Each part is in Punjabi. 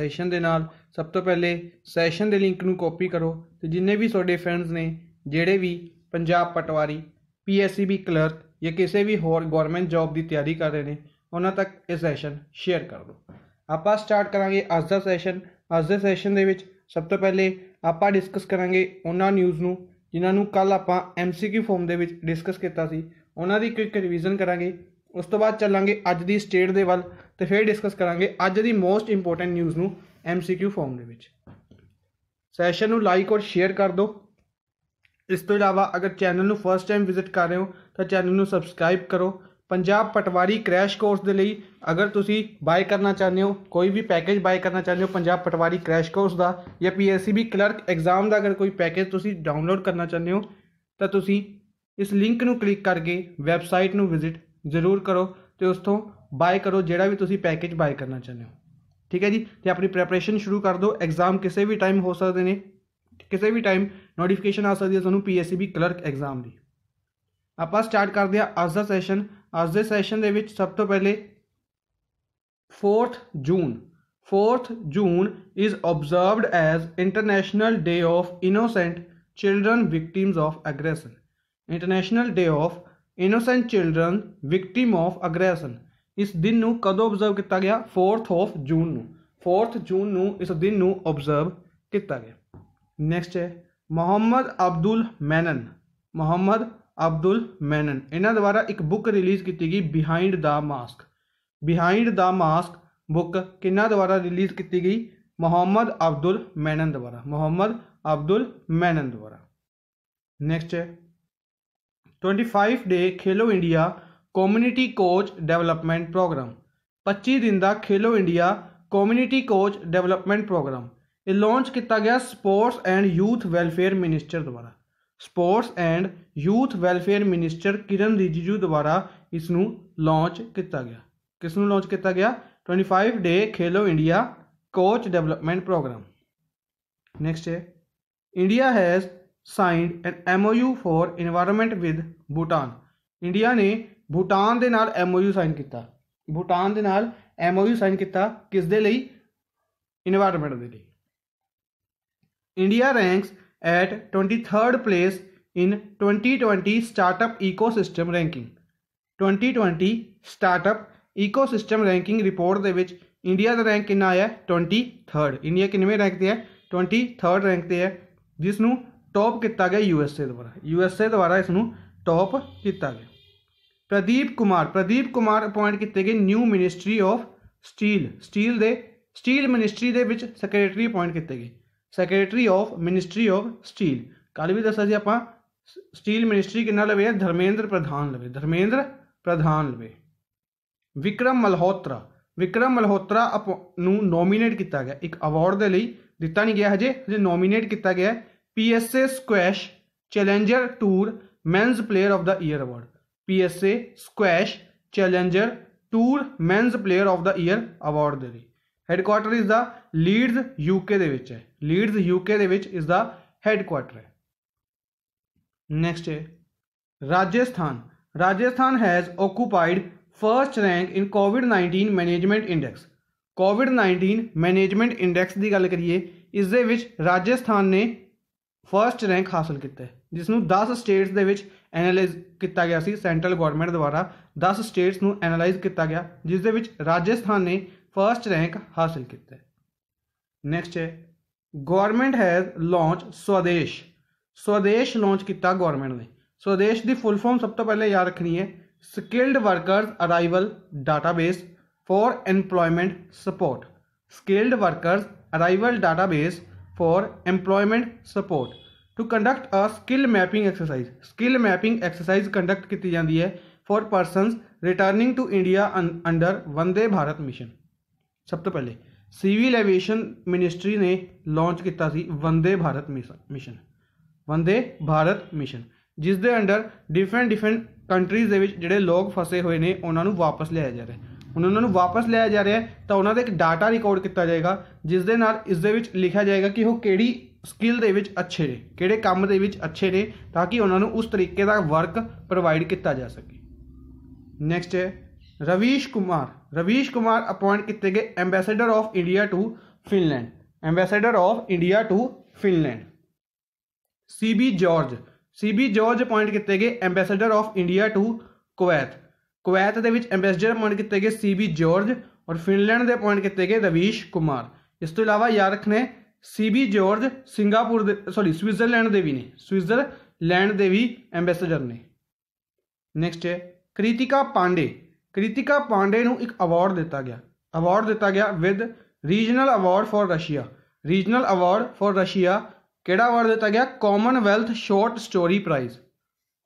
ਸੈਸ਼ਨ ਦੇ ਨਾਲ ਸਭ ਤੋਂ ਪਹਿਲੇ ਸੈਸ਼ਨ ਦੇ ਲਿੰਕ ਨੂੰ ਕਾਪੀ ਕਰੋ ਤੇ ਜਿੰਨੇ ਵੀ ਤੁਹਾਡੇ ਫਰੈਂਡਸ ਨੇ ਜਿਹੜੇ ਵੀ ਪੰਜਾਬ ਪਟਵਾਰੀ ਪੀਐਸਸੀਬੀ ਕਲਰਕ ਜਾਂ ਕਿਸੇ ਵੀ ਹੋਰ ਗਵਰਨਮੈਂਟ ਜੌਬ ਦੀ ਤਿਆਰੀ ਕਰ ਰਹੇ ਨੇ ਉਹਨਾਂ ਤੱਕ ਇਹ ਸੈਸ਼ਨ ਸ਼ੇਅਰ ਕਰ ਦਿਓ ਆਪਾਂ ਸਟਾਰਟ ਕਰਾਂਗੇ ਅੱਜ ਦਾ ਸੈਸ਼ਨ ਅੱਜ ਦੇ ਸੈਸ਼ਨ ਦੇ ਵਿੱਚ ਸਭ ਤੋਂ ਪਹਿਲੇ ਆਪਾਂ ਡਿਸਕਸ ਕਰਾਂਗੇ ਉਹਨਾਂ ਨਿਊਜ਼ ਨੂੰ ਜਿਨ੍ਹਾਂ ਨੂੰ ਕੱਲ ਆਪਾਂ ਐਮਸੀਕਿਊ ਫਾਰਮ ਦੇ ਵਿੱਚ ਡਿਸਕਸ ਕੀਤਾ ਸੀ ਉਹਨਾਂ ਦੀ ਕੁਇਕ ਰਿਵੀਜ਼ਨ ਕਰਾਂਗੇ ਉਸ ਤੋਂ ਬਾਅਦ ਚੱਲਾਂਗੇ ਅੱਜ ਦੀ ਸਟੇਟ ਦੇ ਵੱਲ ਤੇ ਫਿਰ ਡਿਸਕਸ ਕਰਾਂਗੇ ਅੱਜ ਦੀ ਮੋਸਟ ਇੰਪੋਰਟੈਂਟ ਨਿਊਜ਼ ਨੂੰ MCQ ਫਾਰਮ ਦੇ ਵਿੱਚ ਸੈਸ਼ਨ ਨੂੰ ਲਾਈਕ ਔਰ ਸ਼ੇਅਰ ਕਰ ਦਿਓ ਇਸ ਤੋਂ ਇਲਾਵਾ ਅਗਰ ਚੈਨਲ ਨੂੰ ਫਰਸਟ ਟਾਈਮ ਵਿਜ਼ਿਟ ਕਰ ਰਹੇ ਹੋ ਤਾਂ ਚੈਨਲ ਨੂੰ ਸਬਸਕ੍ਰਾਈਬ ਕਰੋ ਪੰਜਾਬ ਪਟਵਾਰੀ ਕ੍ਰੈਸ਼ ਕੋਰਸ ਦੇ ਲਈ ਅਗਰ ਤੁਸੀਂ ਬਾਏ ਕਰਨਾ ਚਾਹੁੰਦੇ ਹੋ ਕੋਈ ਵੀ ਪੈਕੇਜ ਬਾਏ ਕਰਨਾ ਚਾਹੁੰਦੇ ਹੋ ਪੰਜਾਬ ਪਟਵਾਰੀ ਕ੍ਰੈਸ਼ ਕੋਰਸ ਦਾ ਜਾਂ ਪੀਐਸਸੀਬੀ ਕਲਰਕ ਐਗਜ਼ਾਮ ਦਾ ਅਗਰ ਕੋਈ ਪੈਕੇਜ ਤੁਸੀਂ ਡਾਊਨਲੋਡ ਕਰਨਾ ਚਾਹੁੰਦੇ ਹੋ ਤਾਂ ਤੁਸੀਂ ਇਸ ਲਿੰਕ ਨੂੰ ਕਲਿੱਕ ਕਰਕੇ ਵੈਬਸਾਈਟ ਨੂੰ ਵਿਜ਼ਿਟ ਜ਼ਰੂਰ ਕਰੋ ਤੇ ਉਸ ਤੋਂ ਬਾਏ ਕਰੋ ਜਿਹੜਾ ਵੀ ਤੁਸੀਂ ਪੈਕੇਜ ਬਾਏ ਕਰਨਾ ਚਾਹੁੰਦੇ ਹੋ ਠੀਕ ਹੈ ਜੀ ਤੇ ਆਪਣੀ ਪ੍ਰੈਪਰੇਸ਼ਨ ਸ਼ੁਰੂ ਕਰ ਦਿਓ ਐਗਜ਼ਾਮ ਕਿਸੇ ਵੀ ਟਾਈਮ ਹੋ ਸਕਦੇ ਨੇ ਕਿਸੇ ਵੀ ਟਾਈਮ ਨੋਟੀਫਿਕੇਸ਼ਨ ਆ ਸਕਦੀ ਹੈ ਤੁਹਾਨੂੰ ਪੀਐਸਸੀਬੀ ਕਲਰਕ ਐਗਜ਼ਾਮ ਦੀ ਆਪਾਂ ਸਟਾਰਟ ਕਰਦੇ ਆ ਅੱਜ ਦਾ ਸੈਸ਼ਨ ਅੱਜ ਦੇ ਸੈਸ਼ਨ ਦੇ ਵਿੱਚ ਸਭ ਤੋਂ ਪਹਿਲੇ 4th June 4th June is observed as international day of innocent children victims of aggression international day of innocent children victim of aggression इस दिन नू कदों ऑब्जर्व किया गया फोर्थ ऑफ जून नू फोर्थ जून नू इस दिन नू ऑब्जर्व किया गया नैक्सट है मोहम्मद अब्दुल मैनन मोहम्मद अब्दुल मैनन इन्हों द्वारा एक बुक रिलीज़ की गई behind the mask behind the mask book कि द्वारा रिलीज़ की गई मोहम्मद अब्दुल मैनन द्वारा मोहम्मद अब्दुल मैनन द्वारा नैक्सट है twenty five day Khelo India community coach development programme 25 ਦਿਨ ਦਾ Khelo India community coach development programme ਇਹ ਲਾਂਚ ਕੀਤਾ ਗਿਆ sports and youth welfare minister ਦੁਆਰਾ sports and youth welfare minister Kiren Rijiju ਦੁਆਰਾ ਇਸ ਨੂੰ ਲਾਂਚ ਕੀਤਾ ਗਿਆ ਕਿਸ ਨੂੰ ਲਾਂਚ ਕੀਤਾ ਗਿਆ 25 day Khelo India coach development programme next ਹੈ India has signed an MOU for environment with Bhutan India ਨੇ ਭੂਟਾਨ ਦੇ ਨਾਲ ਐਮਓਯੂ ਸਾਈਨ ਕੀਤਾ ਭੂਟਾਨ ਦੇ ਨਾਲ ਐਮਓਯੂ ਸਾਈਨ ਕੀਤਾ ਕਿਸ ਦੇ ਲਈ এনवायरमेंट ਦੇ ਲਈ India ranks at 23rd place in 2020 startup ecosystem ranking 2020 startup ecosystem ranking report ਦੇ ਵਿੱਚ ਇੰਡੀਆ ਦਾ ਰੈਂਕ ਕਿੰਨਾ ਆਇਆ 23rd ਇੰਡੀਆ ਕਿੰਨੇਵੇਂ ਰੈਂਕ ਤੇ ਹੈ 23rd ਰੈਂਕ ਤੇ ਹੈ ਜਿਸ ਨੂੰ ਟੌਪ ਕੀਤਾ ਗਿਆ ਯੂਐਸਏ ਦੁਆਰਾ ਯੂਐਸਏ ਦੁਆਰਾ ਇਸ ਨੂੰ ਟੌਪ ਕੀਤਾ ਗਿਆ प्रदीप कुमार प्रदीप कुमार अपॉइंट किए गए new ministry of steel steel दे स्टील मिनिस्ट्री के विच अपॉइंट किए गए secretary of ministry of steel कल भी दसा जी आप स्टील मिनिस्ट्री कि लवे धर्मेंद्र प्रधान लवे धर्मेंद्र प्रधान लवे विक्रम मल्होत्रा विक्रम मल्होत्रा अप नोमीनेट किया गया एक अवार्ड के लिए दिता नहीं गया हजे हजे नोमीनेट किया गया P S A squash challenger tour men's player of the year award PSA squash challenger tour men's player of the year award दे रही headquarter is the Leeds UK दे है लीड्स यूके दे इज द हेडक्वाटर है नेक्स्ट है Rajasthan Rajasthan has occupied first rank in COVID nineteen management index COVID nineteen management index की गल करिए इस राजस्थान ने फर्स्ट रैंक हासिल किया जिसनों दस स्टेट्स के एनालाइज किया गया सेंट्रल गवर्नमेंट द्वारा दस स्टेट्स एनालाइज किया गया जिस राजस्थान ने फस्ट रैंक हासिल किया नैक्सट है गौरमेंट हैज़ लॉन्च स्वदेश स्वदेश लॉन्च किया गौरमेंट ने स्वदेश की फुल फॉर्म सब तो पहले याद रखनी है skilled workers arrival database for employment support skilled workers arrival database for employment support to conduct a skill mapping exercise skill mapping exercise conduct ਕੀਤੀ ਜਾਂਦੀ ਹੈ for persons returning to India under Vande Bharat mission ਸਭ ਤੋਂ ਪਹਿਲੇ ਸਿਵਲ ਐਵੀਏਸ਼ਨ ਮਿਨਿਸਟਰੀ ਨੇ ਲਾਂਚ ਕੀਤਾ ਸੀ ਵੰਦੇ ਭਾਰਤ ਮਿਸ਼ਨ ਵੰਦੇ ਭਾਰਤ ਮਿਸ਼ਨ ਜਿਸ ਦੇ ਅੰਡਰ ਡਿਫਰੈਂਟ ਡਿਫਰੈਂਟ ਕੰਟਰੀਜ਼ ਦੇ ਵਿੱਚ ਜਿਹੜੇ ਲੋਕ ਫਸੇ ਹੋਏ ਨੇ ਉਹਨਾਂ ਨੂੰ ਵਾਪਸ ਲਿਆਇਆ ਜਾ ਰਿਹਾ ਹੁਣ ਉਹਨਾਂ ਨੂੰ ਵਾਪਸ ਲਿਆਇਆ ਜਾ ਰਿਹਾ ਤਾਂ ਉਹਨਾਂ ਦਾ ਇੱਕ ਡਾਟਾ ਰਿਕਾਰਡ ਕੀਤਾ ਜਾਏਗਾ ਜਿਸ ਦੇ ਨਾਲ ਇਸ ਦੇ ਵਿੱਚ ਲਿਖਿਆ ਜਾਏਗਾ ਕਿ ਉਹ ਕਿਹੜੀ स्किल दे ਵਿੱਚ ਅੱਛੇ ਨੇ ਕਿਹੜੇ ਕੰਮ ਦੇ ਵਿੱਚ ਅੱਛੇ ਨੇ ਤਾਂ ਕਿ ਉਹਨਾਂ ਨੂੰ ਉਸ ਤਰੀਕੇ ਦਾ ਵਰਕ ਪ੍ਰੋਵਾਈਡ ਕੀਤਾ रवीश कुमार रवीश कुमार अपॉइंट किए गए ambassador of India to Finland ambassador of India to Finland C B George CB George appoint किए गए ambassador of India to Kuwait Kuwait के एम्बेसडर अपॉइंट किए गए बी जॉर्ज और फिनलैंड के अपॉइंट किए गए रवीश कुमार इस तो इलावा याद रखने ਸੀਬੀ ਜਾਰਜ ਸਿੰਗਾਪੁਰ ਦੇ ਸੌਰੀ ਸਵਿਟਜ਼ਰਲੈਂਡ ਦੇ ਵੀ ਨੇ ਸਵਿਟਜ਼ਰਲੈਂਡ ਦੇ ਵੀ ਐਮਬੈਸਡਰ ਨੇ ਨੈਕਸਟ ਹੈ ਕ੍ਰਿਤਿਕਾ ਪਾਂਡੇ ਕ੍ਰਿਤਿਕਾ ਪਾਂਡੇ ਨੂੰ ਇੱਕ ਅਵਾਰਡ ਦਿੱਤਾ ਗਿਆ ਅਵਾਰਡ ਦਿੱਤਾ ਗਿਆ with regional award for Russia regional award for Russia ਕਿਹੜਾ ਅਵਾਰਡ ਦਿੱਤਾ ਗਿਆ Commonwealth short story prize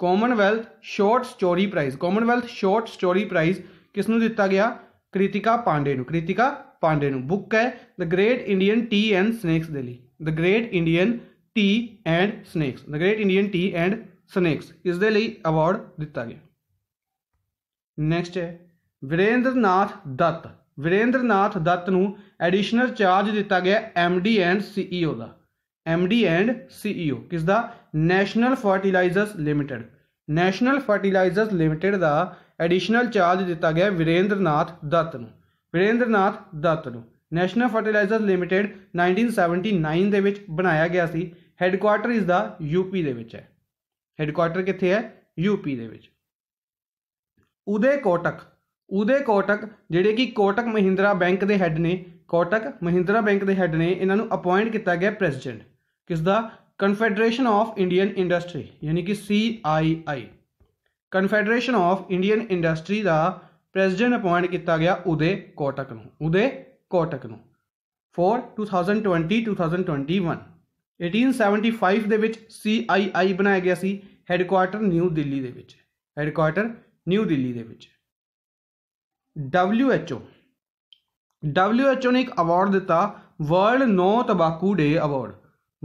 Commonwealth short story prize Commonwealth short story prize ਕਿਸ ਨੂੰ ਦਿੱਤਾ ਗਿਆ ਕ੍ਰਿਤਿਕਾ ਪਾਂਡੇ ਨੂੰ ਕ੍ਰਿਤਿਕਾ ਪਾਂਡੇ ਨੂੰ ਬੁੱਕ ਹੈ the great Indian tea and snacks ਦੇ ਲਈ the great Indian tea and snacks the great Indian tea and snacks ਇਸ ਦੇ ਲਈ ਅਵਾਰਡ ਦਿੱਤਾ ਗਿਆ ਨੈਕਸਟ ਹੈ ਵਿਰੇਂਦਰਨਾਥ ਦੱਤ ਵਿਰੇਂਦਰਨਾਥ ਦੱਤ ਨੂੰ ਐਡੀਸ਼ਨਲ ਚਾਰਜ ਦਿੱਤਾ ਗਿਆ ਐਮਡੀ ਐਂਡ ਸੀਈਓ ਦਾ ਐਮਡੀ ਐਂਡ ਸੀਈਓ ਕਿਸ ਦਾ National Fertilizers Limited National Fertilizers Limited ਦਾ ਐਡੀਸ਼ਨਲ ਚਾਰਜ ਦਿੱਤਾ ਗਿਆ ਵਿਰੇਂਦਰਨਾਥ ਦੱਤ ਨੂੰ ਵਿਰੇਂਦਰਨਾਥ ਦੱਤ ਨੂੰ ਨੈਸ਼ਨਲ ਫਰਟੀਲਾਈਜ਼ਰ ਲਿਮਟਿਡ 1979 ਦੇ ਵਿੱਚ ਬਣਾਇਆ ਗਿਆ ਸੀ ਹੈੱਡਕੁਆਰਟਰ ਇਸ ਦਾ ਯੂਪੀ ਦੇ ਵਿੱਚ ਹੈ ਹੈੱਡਕੁਆਰਟਰ ਕਿੱਥੇ ਹੈ ਯੂਪੀ ਦੇ ਵਿੱਚ ਉਦੇ ਕੋਟਕ ਉਦੇ ਕੋਟਕ ਜਿਹੜੇ ਕਿ ਕੋਟਕ ਮਹਿੰਦਰਾ ਬੈਂਕ ਦੇ ਹੈੱਡ ਨੇ ਕੋਟਕ ਮਹਿੰਦਰਾ ਬੈਂਕ ਦੇ ਹੈੱਡ ਨੇ ਇਹਨਾਂ ਨੂੰ ਅਪਾਇੰਟ ਕੀਤਾ ਗਿਆ ਪ੍ਰੈਜ਼ੀਡੈਂਟ ਕਿਸ ਦਾ ਕਨਫੈਡਰੇਸ਼ਨ ਆਫ ਇੰਡੀਅਨ ਇੰਡਸਟਰੀ ਯਾਨੀ ਕਿ C I I Confederation of Indian Industry ਦਾ ਪ੍ਰੈਜ਼ੀਡੈਂਟ ਅਪਾਇੰਟ ਕੀਤਾ ਗਿਆ ਉਦੇ ਕੋਟਕ ਨੂੰ ਉਦੇ ਕੋਟਕ ਨੂੰ ਫੋਰ 2020-2021 1875 ਦੇ ਵਿੱਚ ਸੀਆਈਆਈ ਬਣਾਇਆ ਗਿਆ ਸੀ ਹੈੱਡਕੁਆਰਟਰ ਨਿਊ ਦਿੱਲੀ ਦੇ ਵਿੱਚ ਹੈੱਡਕੁਆਰਟਰ ਨਿਊ ਦਿੱਲੀ ਦੇ ਵਿੱਚ WHO WHO ਨੇ ਇੱਕ ਅਵਾਰਡ ਦਿੱਤਾ world no tobacco day award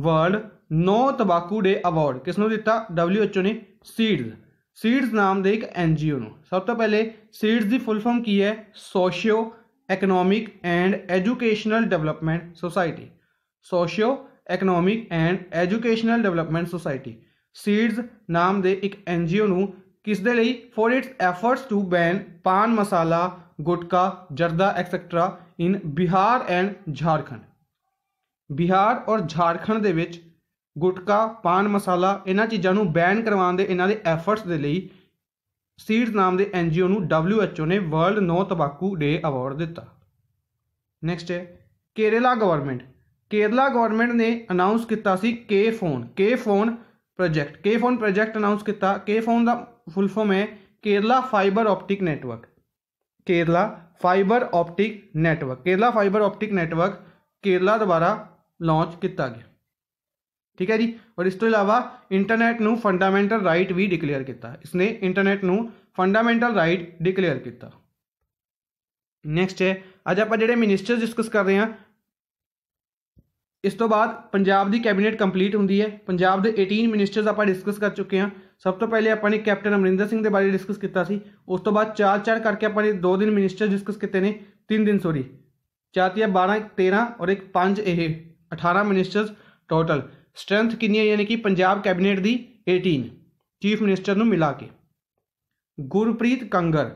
world no tobacco day award ਕਿਸ ਨੂੰ ਦਿੱਤਾ WHO ਨੇ ਸੀਡਜ਼ ਸੀਡਸ ਨਾਮ ਦੇ ਇੱਕ ਐਨਜੀਓ ਨੂੰ ਸਭ ਤੋਂ ਪਹਿਲੇ ਸੀਡਸ ਦੀ ਫੁੱਲ ਫਾਰਮ ਕੀ ਹੈ socio economic and educational development society socio economic and educational development society SEEDS ਨਾਮ ਦੇ ਇੱਕ ਐਨਜੀਓ ਨੂੰ ਕਿਸ ਦੇ ਲਈ for its efforts to ban pan masala gutka zarda etcetera in Bihar and Jharkhand Bihar ਔਰ ਝਾਰਖੰਡ ਦੇ ਵਿੱਚ ਗੁਟਕਾ ਪਾਨ ਮਸਾਲਾ ਇਹਨਾਂ ਚੀਜ਼ਾਂ ਨੂੰ ਬੈਨ ਕਰਵਾਉਣ ਦੇ ਇਹਨਾਂ ਦੇ ਐਫਰਟਸ ਦੇ ਲਈ ਸੀਡਸ ਨਾਮ ਦੇ ਐਨਜੀਓ ਨੂੰ WHO ਨੇ world no tobacco day award ਦਿੱਤਾ ਨੈਕਸਟ ਹੈ ਕੇਰਲਾ ਗਵਰਨਮੈਂਟ ਕੇਰਲਾ ਗਵਰਨਮੈਂਟ ਨੇ ਅਨਾਉਂਸ ਕੀਤਾ ਸੀ K FON K FON project K FON project announce ਕੀਤਾ ਕੇ ਫੋਨ ਦਾ ਫੁੱਲ ਫਾਰਮ ਹੈ Kerala fibre optic network Kerala fibre optic network Kerala fibre optic network Kerala ਦੁਆਰਾ ਲਾਂਚ ਕੀਤਾ ਗਿਆ ਠੀਕ ਹੈ ਜੀ ਔਰ ਇਸ ਤੋਂ ਇਲਾਵਾ ਇੰਟਰਨੈਟ ਨੂੰ ਫੰਡਾਮੈਂਟਲ ਰਾਈਟ ਵੀ ਡਿਕਲੇਅਰ ਕੀਤਾ ਇਸਨੇ ਇੰਟਰਨੈਟ ਨੂੰ ਫੰਡਾਮੈਂਟਲ ਰਾਈਟ ਡਿਕਲੇਅਰ ਕੀਤਾ ਨੈਕਸਟ ਹੈ ਅੱਜ ਆਪਾਂ ਜਿਹੜੇ ਮਿਨਿਸਟਰ ਡਿਸਕਸ ਕਰ ਰਹੇ ਹਾਂ ਇਸ ਤੋਂ ਬਾਅਦ ਪੰਜਾਬ ਦੀ ਕੈਬਨਿਟ ਕੰਪਲੀਟ ਹੁੰਦੀ ਹੈ ਪੰਜਾਬ ਦੇ 18 ਮਿਨਿਸਟਰਸ ਆਪਾਂ ਡਿਸਕਸ ਕਰ ਚੁੱਕੇ ਹਾਂ ਸਭ ਤੋਂ ਪਹਿਲੇ ਆਪਾਂ ਨੇ ਕੈਪਟਨ ਅਮਰਿੰਦਰ ਸਿੰਘ ਦੇ ਬਾਰੇ ਡਿਸਕਸ ਕੀਤਾ ਸੀ ਉਸ ਤੋਂ ਬਾਅਦ ਚਾਰ ਚਾਰ ਕਰਕੇ ਆਪਾਂ ਨੇ ਦੋ ਦਿਨ ਮਿਨਿਸਟਰ ਡਿਸਕਸ ਕੀਤੇ ਨੇ ਤਿੰਨ ਦਿਨ ਸੋਰੀ ਚਾਤੀਆ 12 13 ਔਰ ਇੱਕ 5 ਇਹ 18 ਮਿਨਿਸਟਰਸ ਟੋਟਲ स्ट्रेंथ कि यानी कि पंजाब कैबिनेट की एटीन चीफ मिनिस्टर मिला के गुरप्रीत कंगर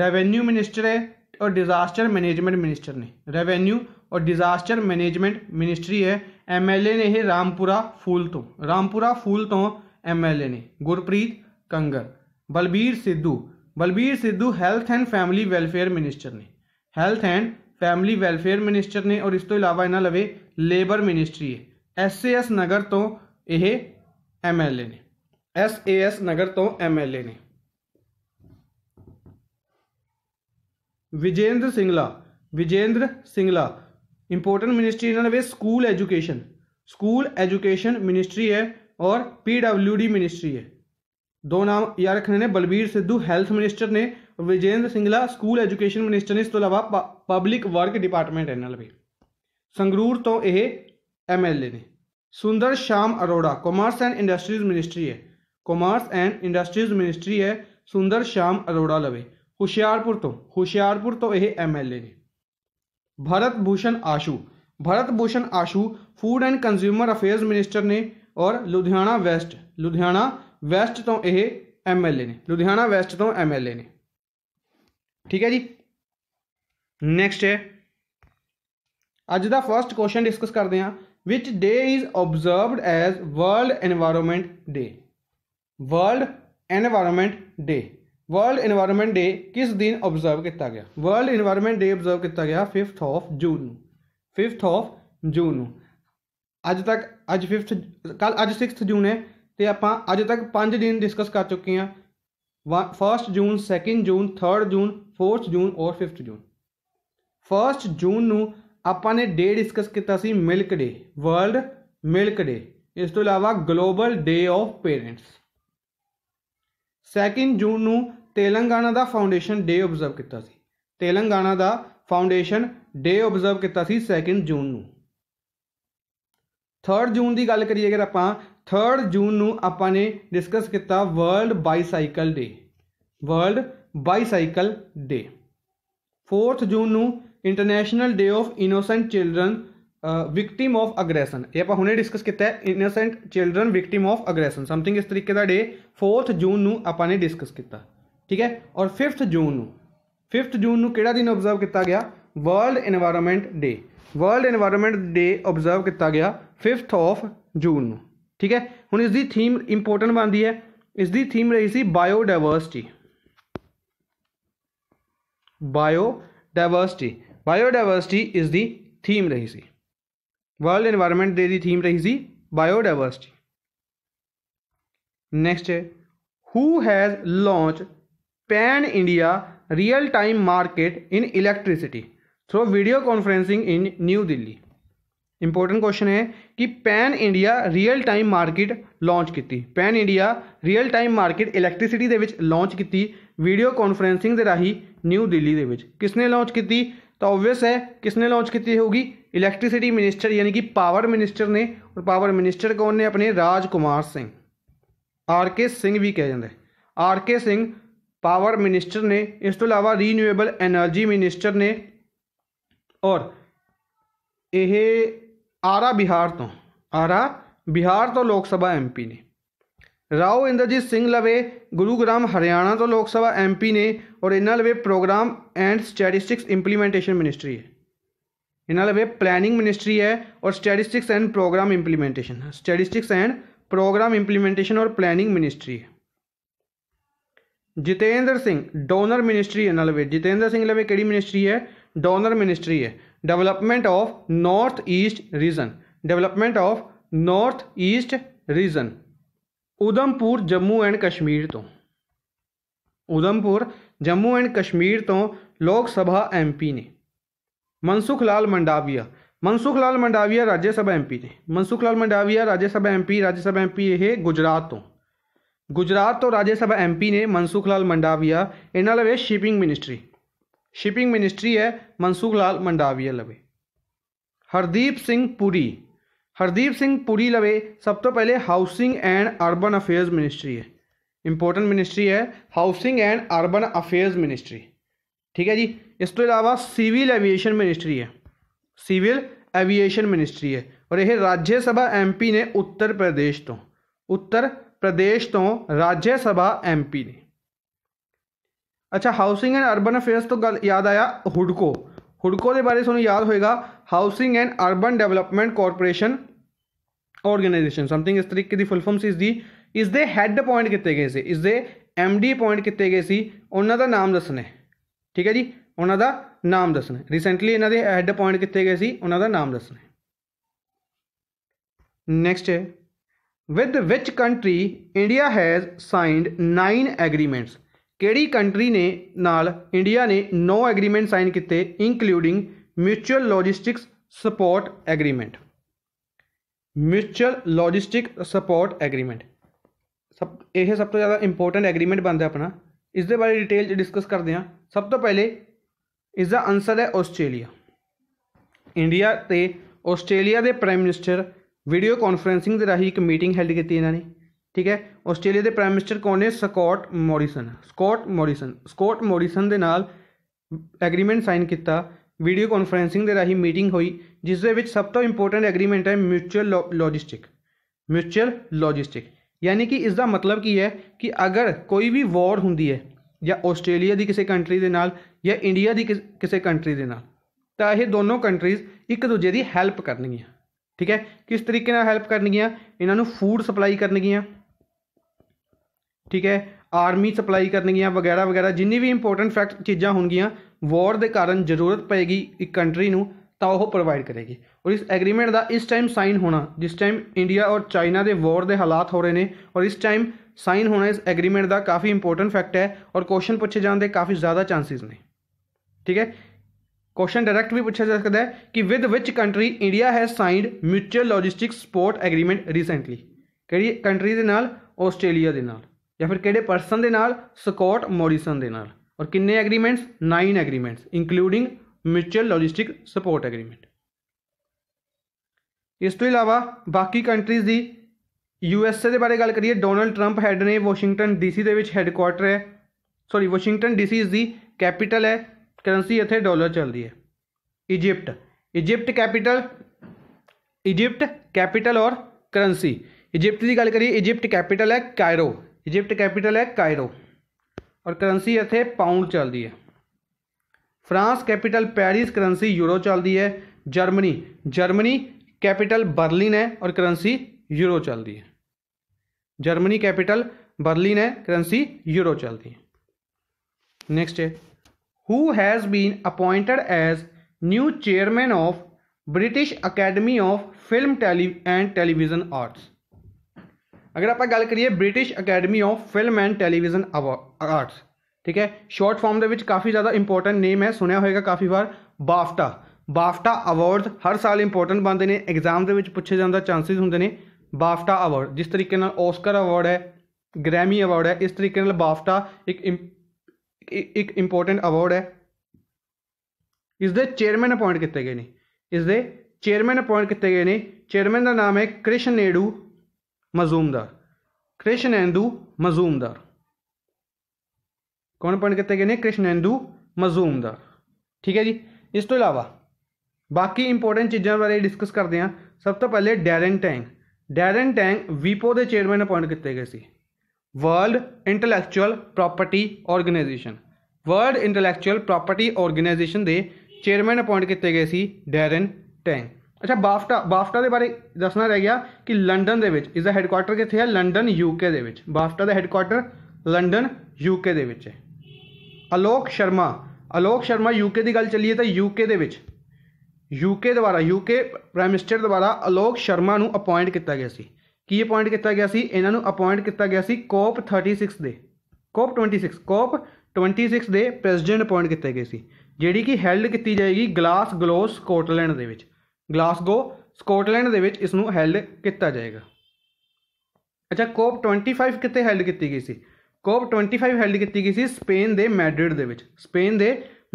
रेवेन्यू मिनिस्टर है और डिज़ास्टर मैनेजमेंट मिनिस्टर ने रेवेन्यू और डिज़ास्टर मैनेजमेंट मिनिस्ट्री है एम एल ए ने यह रामपुरा फूल तो रामपुरा फूल तो एम एल ए ने Gurpreet Kangar Balbir Sidhu Balbir Sidhu health and family welfare minister ने health and family welfare minister ने और इस तो इलावा इन्होंने लवे लेबर मिनिस्ट्री है एस एस नगर तो यह एम एल ए ने एस ए एस नगर तो एम एल ए ने विजेंद्र सिंगला विजेंद्र सिंगला इंपोर्टेंट मिनिस्ट्री इन्होंने वे school education school education ministry है और पीडब्ल्यूडी मिनिस्ट्री है दो नाम याद रखने ने बलबीर सिद्धू हेल्थ मिनिस्टर ने Vijender Singla school education minister ने इस तो अलावा पब्लिक वर्क डिपार्टमेंट है इन्होंने संगरूर तो यह एम एल ए ने Sundar Shyam Arora commerce and industries ministry है कॉमर्स एंड इंडस्ट्रीज मिनिस्ट्री है सुंदर श्याम अरोड़ा लवे होशियारपुर तो होशियारपुर तो यह एम एल ए ने Bharat Bhushan Ashu Bharat Bhushan Ashu food and consumer affairs minister ने और लुधियाना वैसट लुधियाना वैसट तो यह एम एल ए ने लुधियाना वैसट तो एम एल ए ने ठीक है जी नैक्सट है अज का फस्ट क्वेश्चन डिस्कस करते हैं which day is observed as World Environment Day? World Environment Day. World environment day ਕਿਸ ਦਿਨ ਆਬਜ਼ਰਵ ਕੀਤਾ ਗਿਆ ਵਰਲਡ এনवायरमेंट ਡੇ ਆਬਜ਼ਰਵ ਕੀਤਾ ਗਿਆ 5th ਆਫ ਜੂਨ ਨੂੰ 5th ਆਫ ਜੂਨ ਨੂੰ ਅੱਜ ਤੱਕ ਅੱਜ 5th ਕੱਲ ਅੱਜ 6th ਜੂਨ ਹੈ ਤੇ ਆਪਾਂ ਅੱਜ ਤੱਕ 5 ਦਿਨ ਡਿਸਕਸ ਕਰ ਚੁੱਕੇ ਹਾਂ 1st ਜੂਨ 2nd ਜੂਨ 3rd ਜੂਨ 4th ਜੂਨ ਔਰ 5th ਜੂਨ 1st ਜੂਨ ਨੂੰ ਆਪਾਂ ਨੇ ਡੇ ਡਿਸਕਸ ਕੀਤਾ ਸੀ milk day world milk day ਇਸ ਤੋਂ ਇਲਾਵਾ ਗਲੋਬਲ ਡੇ ਆਫ ਪੇਰੈਂਟਸ 2 ਜੂਨ ਨੂੰ ਤੇਲੰਗਾਨਾ ਦਾ ਫਾਊਂਡੇਸ਼ਨ ਡੇ ਆਬਜ਼ਰਵ ਕੀਤਾ ਸੀ ਤੇਲੰਗਾਨਾ ਦਾ ਫਾਊਂਡੇਸ਼ਨ ਡੇ ਆਬਜ਼ਰਵ ਕੀਤਾ ਸੀ 2 ਜੂਨ ਨੂੰ 3 ਜੂਨ ਦੀ ਗੱਲ ਕਰੀਏ ਅਗਰ ਆਪਾਂ 3 ਜੂਨ ਨੂੰ ਆਪਾਂ ਨੇ ਡਿਸਕਸ ਕੀਤਾ world bicycle day world bicycle day 4 ਜੂਨ ਨੂੰ international day of innocent children victim of aggression ਇਹ ਆਪਾਂ ਹੁਣੇ ਡਿਸਕਸ ਕੀਤਾ ਹੈ innocent children victim of aggression something ਇਸ ਤਰੀਕੇ ਦਾ ਡੇ 4th ਜੂਨ ਨੂੰ ਆਪਾਂ ਨੇ ਡਿਸਕਸ ਕੀਤਾ ਠੀਕ ਹੈ ਔਰ 5th ਜੂਨ ਨੂੰ 5th ਜੂਨ ਨੂੰ ਕਿਹੜਾ ਦਿਨ ਆਬਜ਼ਰਵ ਕੀਤਾ ਗਿਆ world environment day world environment day observe ਕੀਤਾ ਗਿਆ 5th ਆਫ ਜੂਨ ਨੂੰ ਠੀਕ ਹੈ ਹੁਣ ਇਸ ਦੀ ਥੀਮ ਇੰਪੋਰਟੈਂਟ ਬਣਦੀ ਹੈ ਇਸ ਦੀ ਥੀਮ ਰਹੀ ਸੀ ਬਾਇਓਡਾਇਵਰਸਿਟੀ ਡਾਈਵਰਸਿਟੀ बायोडाइवर्सिटी इज दी थीम रही सी वर्ल्ड एनवायरमेंट डे दी थीम रही सी बायोडाइवर्सिटी नेक्स्ट है who has launch pan India real time market in electricity through video conferencing in new Delhi important question है कि pan India real time market launch की pan India real time market electricity के लॉन्च की वीडियो कॉन्फ्रेंसिंग के राही न्यू दिल्ली के किसने लॉन्च की तो ऑब्वियस है किसने लॉन्च की होगी इलेक्ट्रिसिटी मिनिस्टर यानी कि पावर मिनिस्टर ने और पावर मिनिस्टर कौन ने अपने राजकुमार सिंह आर के सिंह भी कह जाते आर के सिंह पावर मिनिस्टर ने इस तो अलावा रीन्यूएबल एनर्जी मिनिस्टर ने और यह आरा बिहार तो आरा बिहार तो लोकसभा एमपी ने ਰਾਓ ਇੰਦਰਜੀਤ ਸਿੰਘ ਲਵੇ ਗੁਰੂਗ੍ਰਾਮ ਹਰਿਆਣਾ ਤੋਂ ਲੋਕ ਸਭਾ ਐਮਪੀ ਨੇ ਔਰ ਇਹਨਾਂ ਲਵੇ programme and statistics implementation ministry ਹੈ ਇਹਨਾਂ ਲਵੇ ਪਲੈਨਿੰਗ ਮਿਨਿਸਟਰੀ ਹੈ ਔਰ statistics and programme implementation statistics and programme implementation और प्लानिंग मिनिस्ट्री है जितेंद्र सिंह डोनर मिनिस्ट्री है नलवे जितेंद्र सिंह लवे केड़ी मिनिस्ट्री है डोनर मिनिस्ट्री है development of north east region development of north east region Udhampur Jammu and Kashmir ਤੋਂ ਉਦਮਪੁਰ ਜੰਮੂ ਐਂਡ ਕਸ਼ਮੀਰ ਤੋਂ ਲੋਕ ਸਭਾ ਐਮਪੀ ਨੇ ਮਨਸੁਖ ਲਾਲ ਮੰਡਾਵੀਆ ਮਨਸੁਖ ਲਾਲ ਮੰਡਾਵੀਆ ਰਾਜ ਸਭਾ ਐਮਪੀ ਨੇ ਮਨਸੁਖ ਲਾਲ ਮੰਡਾਵੀਆ ਰਾਜ ਸਭਾ ਐਮਪੀ ਰਾਜ ਸਭਾ ਐਮਪੀ ਇਹ ਗੁਜਰਾਤ ਤੋਂ ਗੁਜਰਾਤ ਤੋਂ ਰਾਜ ਸਭਾ ਐਮਪੀ ਨੇ ਮਨਸੁਖ ਲਾਲ ਮੰਡਾਵੀਆ ਇਹਨਾਂ ਲਵੇ ਸ਼ਿਪਿੰਗ ਮਿਨਿਸਟਰੀ ਸ਼ਿਪਿੰਗ ਮਿਨਿਸਟਰੀ ਹੈ ਮਨਸੁਖ ਲਾਲ ਮੰਡਾਵੀਆ ਲਵੇ ਹਰਦੀਪ ਸਿੰਘ ਪੁਰੀ हरदीप सिंह पुरी लवे सब तो पहले housing and urban affairs ministry है इंपॉर्टेंट मिनिस्ट्री है housing and urban affairs ministry ठीक है जी इस तो अलावा सिविल एविएशन मिनिस्ट्री है सिविल एविएशन मिनिस्ट्री है और यह राज्यसभा एम एमपी ने उत्तर प्रदेश तो उत्तर प्रदेश तो राज्य सभा एमपी ने अच्छा हाउसिंग एंड अर्बन अफेयर्स तो गल याद आया हुडको हुडको के बारे थोड़ा याद होएगा housing and urban development corporation organisation something ਇਸ ਤਰੀਕੇ ਦੀ ਫੁੱਲ ਫਾਰਮ ਸੀ ਇਸ ਦੀ ਇਸ ਦੇ ਹੈੱਡ ਅਪਾਇੰਟ ਕੀਤੇ ਗਏ ਸੀ ਇਸ ਦੇ ਐਮਡੀ ਅਪਾਇੰਟ ਕੀਤੇ ਗਏ ਸੀ ਉਹਨਾਂ ਦਾ ਨਾਮ ਦੱਸਣਾ ਠੀਕ ਹੈ ਜੀ ਉਹਨਾਂ ਦਾ ਨਾਮ ਦੱਸਣਾ ਰੀਸੈਂਟਲੀ ਇਹਨਾਂ ਦੇ ਹੈੱਡ ਅਪਾਇੰਟ ਕੀਤੇ ਗਏ ਸੀ ਉਹਨਾਂ ਦਾ ਨਾਮ ਦੱਸਣਾ ਨੈਕਸਟ ਹੈ with which country India has signed 9 agreements ਕਿਹੜੀ ਕੰਟਰੀ ਨੇ ਨਾਲ ਇੰਡੀਆ ਨੇ 9 ਐਗਰੀਮੈਂਟ ਸਾਈਨ ਕੀਤੇ including mutual logistics support agreement mutual logistic support agreement ਸਭ ਇਹ ਸਭ ਤੋਂ ਜ਼ਿਆਦਾ ਇੰਪੋਰਟੈਂਟ ਐਗਰੀਮੈਂਟ ਬਣਦਾ ਆਪਣਾ ਇਸ ਦੇ ਬਾਰੇ ਡਿਟੇਲ ਚ ਡਿਸਕਸ ਕਰਦੇ ਹਾਂ ਸਭ ਤੋਂ ਪਹਿਲੇ ਇਸ ਦਾ ਆਨਸਰ ਹੈ ਆਸਟ੍ਰੇਲੀਆ ਇੰਡੀਆ ਤੇ ਆਸਟ੍ਰੇਲੀਆ ਦੇ ਪ੍ਰਾਈਮ ਮਿਨਿਸਟਰ ਵੀਡੀਓ ਕਾਨਫਰੈਂਸਿੰਗ ਦੇ ਰਾਹੀਂ ਇੱਕ ਮੀਟਿੰਗ ਹੈਲਡ ਕੀਤੀ ਇਹਨਾਂ ਨੇ ਠੀਕ ਹੈ ਆਸਟ੍ਰੇਲੀਆ ਦੇ ਪ੍ਰਾਈਮ ਮਿਨਿਸਟਰ ਕੌਣ ਨੇ Scott Morrison Scott Morrison Scott Morrison ਦੇ ਨਾਲ ਐਗਰੀਮੈਂਟ ਸਾਈਨ ਕੀਤਾ ਵੀਡੀਓ ਕਾਨਫਰੈਂਸਿੰਗ ਦੇ ਰਾਹੀਂ ਮੀਟਿੰਗ ਹੋਈ ਜਿਸ ਦੇ ਵਿੱਚ ਸਭ ਤੋਂ ਇੰਪੋਰਟੈਂਟ ਐਗਰੀਮੈਂਟ ਹੈ ਮਿਊਚੁਅਲ ਲੌਜਿਸਟਿਕ ਮਿਊਚੁਅਲ ਲੌਜਿਸਟਿਕ ਯਾਨੀ ਕਿ ਇਸ ਦਾ ਮਤਲਬ ਕੀ ਹੈ ਕਿ ਅਗਰ ਕੋਈ ਵੀ ਵਾਰ ਹੁੰਦੀ ਹੈ ਜਾਂ ਆਸਟ੍ਰੇਲੀਆ ਦੀ ਕਿਸੇ ਕੰਟਰੀ ਦੇ ਨਾਲ ਜਾਂ ਇੰਡੀਆ ਦੀ ਕਿਸੇ ਕੰਟਰੀ ਦੇ ਨਾਲ ਤਾਂ ਇਹ ਦੋਨੋਂ ਕੰਟਰੀਜ਼ ਇੱਕ ਦੂਜੇ ਦੀ ਹੈਲਪ ਕਰਨਗੀਆਂ ਠੀਕ ਹੈ ਕਿਸ ਤਰੀਕੇ ਨਾਲ ਹੈਲਪ ਕਰਨਗੀਆਂ ਇਹਨਾਂ ਨੂੰ ਫੂਡ ਸਪਲਾਈ ਕਰਨਗੀਆਂ ਠੀਕ ਹੈ ਆਰਮੀ ਸਪਲਾਈ ਕਰਨਗੀਆਂ ਵਗੈਰਾ ਵਗੈਰਾ ਜਿੰਨੀ ਵੀ ਇੰਪੋਰਟੈਂਟ ਫੈਕਟ ਚੀਜ਼ਾਂ ਹੋਣਗੀਆਂ ਵਾਰ ਦੇ ਕਾਰਨ ਜ਼ਰੂਰਤ ਪਏਗੀ ਇੱਕ ਕੰਟਰੀ ਨੂੰ ਤਾਂ ਉਹ ਪ੍ਰੋਵਾਈਡ ਕਰੇਗੀ ਔਰ ਇਸ ਐਗਰੀਮੈਂਟ ਦਾ ਇਸ ਟਾਈਮ ਸਾਈਨ ਹੋਣਾ ਜਿਸ ਟਾਈਮ ਇੰਡੀਆ ਔਰ ਚਾਈਨਾ ਦੇ ਵਾਰ ਦੇ ਹਾਲਾਤ ਹੋ ਰਹੇ ਨੇ ਔਰ ਇਸ ਟਾਈਮ ਸਾਈਨ ਹੋਣਾ ਇਸ ਐਗਰੀਮੈਂਟ ਦਾ ਕਾਫੀ ਇੰਪੋਰਟੈਂਟ ਫੈਕਟ ਹੈ ਔਰ ਕੁਐਸਚਨ ਪੁੱਛੇ ਜਾਣ ਦੇ ਕਾਫੀ ਜ਼ਿਆਦਾ ਚਾਂਸਸ ਨੇ ਠੀਕ ਹੈ ਕੁਐਸਚਨ ਡਾਇਰੈਕਟ ਵੀ ਪੁੱਛਿਆ ਜਾ ਸਕਦਾ ਹੈ ਕਿ with which country India has signed mutual logistic support agreement recently ਕਿਹੜੀ ਕੰਟਰੀ ਦੇ ਨਾਲ ਆਸਟ੍ਰੇਲੀਆ ਦੇ ਨਾਲ ਜਾਂ ਫਿਰ ਕਿਹੜੇ ਪਰਸਨ ਦੇ ਨਾਲ ਸਕਾਟ ਮੋਰਿਸਨ ਦੇ ਨਾਲ और किन्ने agreements nine agreements including mutual logistic support agreement इस तो इलावा बाकी कंट्रीज़ की यू एस ए के बारे गल करिए डोनल्ड ट्रंप हैड ने वॉशिंगटन डीसी के हैडकुआटर है सॉरी वॉशिंगटन डीसी इसकी कैपीटल है करंसी इतने डॉलर चल रही है Egypt Egypt capital Egypt capital और करंसी इजिप्ट की गल करिए इजिप्ट कैपीटल है कायरो इजिप्ट कैपीटल है कायरो और करंसी इतने पाउंड चलती है France capital Paris currency euro चलती है जर्मनी जर्मनी कैपिटल बर्लिन है और करंसी यूरो चलती है जर्मनी कैपिटल बर्लिन है करंसी यूरो चलती है नेक्स्ट है who has been appointed as new chairman of British Academy of Film and Television Arts ਅਗਰ ਆਪਾਂ ਗੱਲ ਕਰੀਏ British Academy of Film and Television Arts ਠੀਕ ਹੈ ਸ਼ਾਰਟ ਫਾਰਮ ਦੇ ਵਿੱਚ ਕਾਫੀ ਜ਼ਿਆਦਾ ਇੰਪੋਰਟੈਂਟ ਨੇਮ ਹੈ ਸੁਣਿਆ ਹੋਵੇਗਾ ਕਾਫੀ ਵਾਰ ਬਾਫਟਾ ਬਾਫਟਾ ਅਵਾਰਡਸ ਹਰ ਸਾਲ ਇੰਪੋਰਟੈਂਟ ਬਣਦੇ ਨੇ ਐਗਜ਼ਾਮ ਦੇ ਵਿੱਚ ਪੁੱਛੇ ਜਾਣ ਦਾ ਚਾਂਸਸ ਹੁੰਦੇ ਨੇ ਬਾਫਟਾ ਅਵਾਰਡ ਜਿਸ ਤਰੀਕੇ ਨਾਲ ਓਸਕਰ ਅਵਾਰਡ ਹੈ ਗ੍ਰੈਮੀ ਅਵਾਰਡ ਹੈ ਇਸ ਤਰੀਕੇ ਨਾਲ ਬਾਫਟਾ ਇੱਕ ਇੱਕ ਇੰਪੋਰਟੈਂਟ ਅਵਾਰਡ ਹੈ ਇਸ ਦੇ ਚੇਅਰਮੈਨ ਅਪਾਇੰਟ ਕੀਤੇ ਗਏ ਨੇ ਇਸ ਦੇ ਚੇਅਰਮੈਨ ਅਪਾਇੰਟ ਕੀਤੇ ਗਏ ਨੇ ਚੇਅਰਮੈਨ ਦਾ ਨਾਮ ਹੈ ਕ੍ਰਿਸ਼ਨ ਨੇੜੂ मजूमदार कृष्ण एंदू मजूमदार कौन पॉइंट कितने कहने कृष्ण एंदू मजूमदार ठीक है जी इस तो अलावा बाकी इंपोर्टेंट चीज़ों बारे डिस्कस करते हैं सब तो पहले डैरन टैंग डैरन टैंग वीपो के चेयरमैन अपॉइंट किए गए World Intellectual Property Organization World Intellectual Property Organization के चेयरमैन अपॉइंट किए गए डैरन टैंग ਅੱਛਾ ਬਾਫਟਾ ਬਾਫਟਾ ਦੇ ਬਾਰੇ ਦੱਸਣਾ ਰਹਿ ਗਿਆ ਕਿ ਲੰਡਨ ਦੇ ਵਿੱਚ ਇਸ ਦਾ ਹੈੱਡਕੁਆਟਰ ਕਿੱਥੇ ਹੈ ਲੰਡਨ ਯੂਕੇ ਦੇ ਵਿੱਚ ਬਾਫਟਾ ਦਾ ਹੈੱਡਕੁਆਟਰ ਲੰਡਨ ਯੂਕੇ ਦੇ ਵਿੱਚ ਹੈ ਅਲੋਕ ਸ਼ਰਮਾ ਅਲੋਕ ਸ਼ਰਮਾ ਯੂਕੇ ਦੀ ਗੱਲ ਚੱਲੀਏ ਤਾਂ ਯੂਕੇ ਦੇ ਵਿੱਚ ਯੂਕੇ ਦੁਆਰਾ ਯੂਕੇ ਪ੍ਰਾਈਮ ਮਿਨਿਸਟਰ ਦੁਆਰਾ ਅਲੋਕ ਸ਼ਰਮਾ ਨੂੰ ਅਪਾਇੰਟ ਕੀਤਾ ਗਿਆ ਸੀ ਕੀ ਅਪਾਇੰਟ ਕੀਤਾ ਗਿਆ ਸੀ ਇਹਨਾਂ ਨੂੰ ਅਪਾਇੰਟ ਕੀਤਾ ਗਿਆ ਸੀ ਕੋਪ 36 ਦੇ ਕੋਪ 26 ਕੋਪ 26 ਦੇ ਪ੍ਰੈਜ਼ੀਡੈਂਟ ਅਪਾਇੰਟ ਕੀਤੇ ਗਏ ਸੀ ਜਿਹੜੀ ਕਿ ਹੈਲਡ ਕੀਤੀ ਜਾਏਗੀ ਗਲਾਸ ਗਲੋਸ ਸਕਾਟਲੈਂਡ ਦੇ ਵਿੱਚ ਗਲਾਸਗੋ ਸਕਾਟਲੈਂਡ ਦੇ ਵਿੱਚ ਇਸ ਨੂੰ ਹੈਲਡ ਕੀਤਾ ਜਾਏਗਾ ਅੱਛਾ ਕੋਪ 25 ਕਿੱਥੇ ਹੈਲਡ ਕੀਤੀ ਗਈ ਸੀ ਕੋਪ 25 ਹੈਲਡ ਕੀਤੀ ਗਈ ਸੀ ਸਪੇਨ ਦੇ ਮੈਡ੍ਰਿਡ ਦੇ ਵਿੱਚ ਸਪੇਨ ਦੇ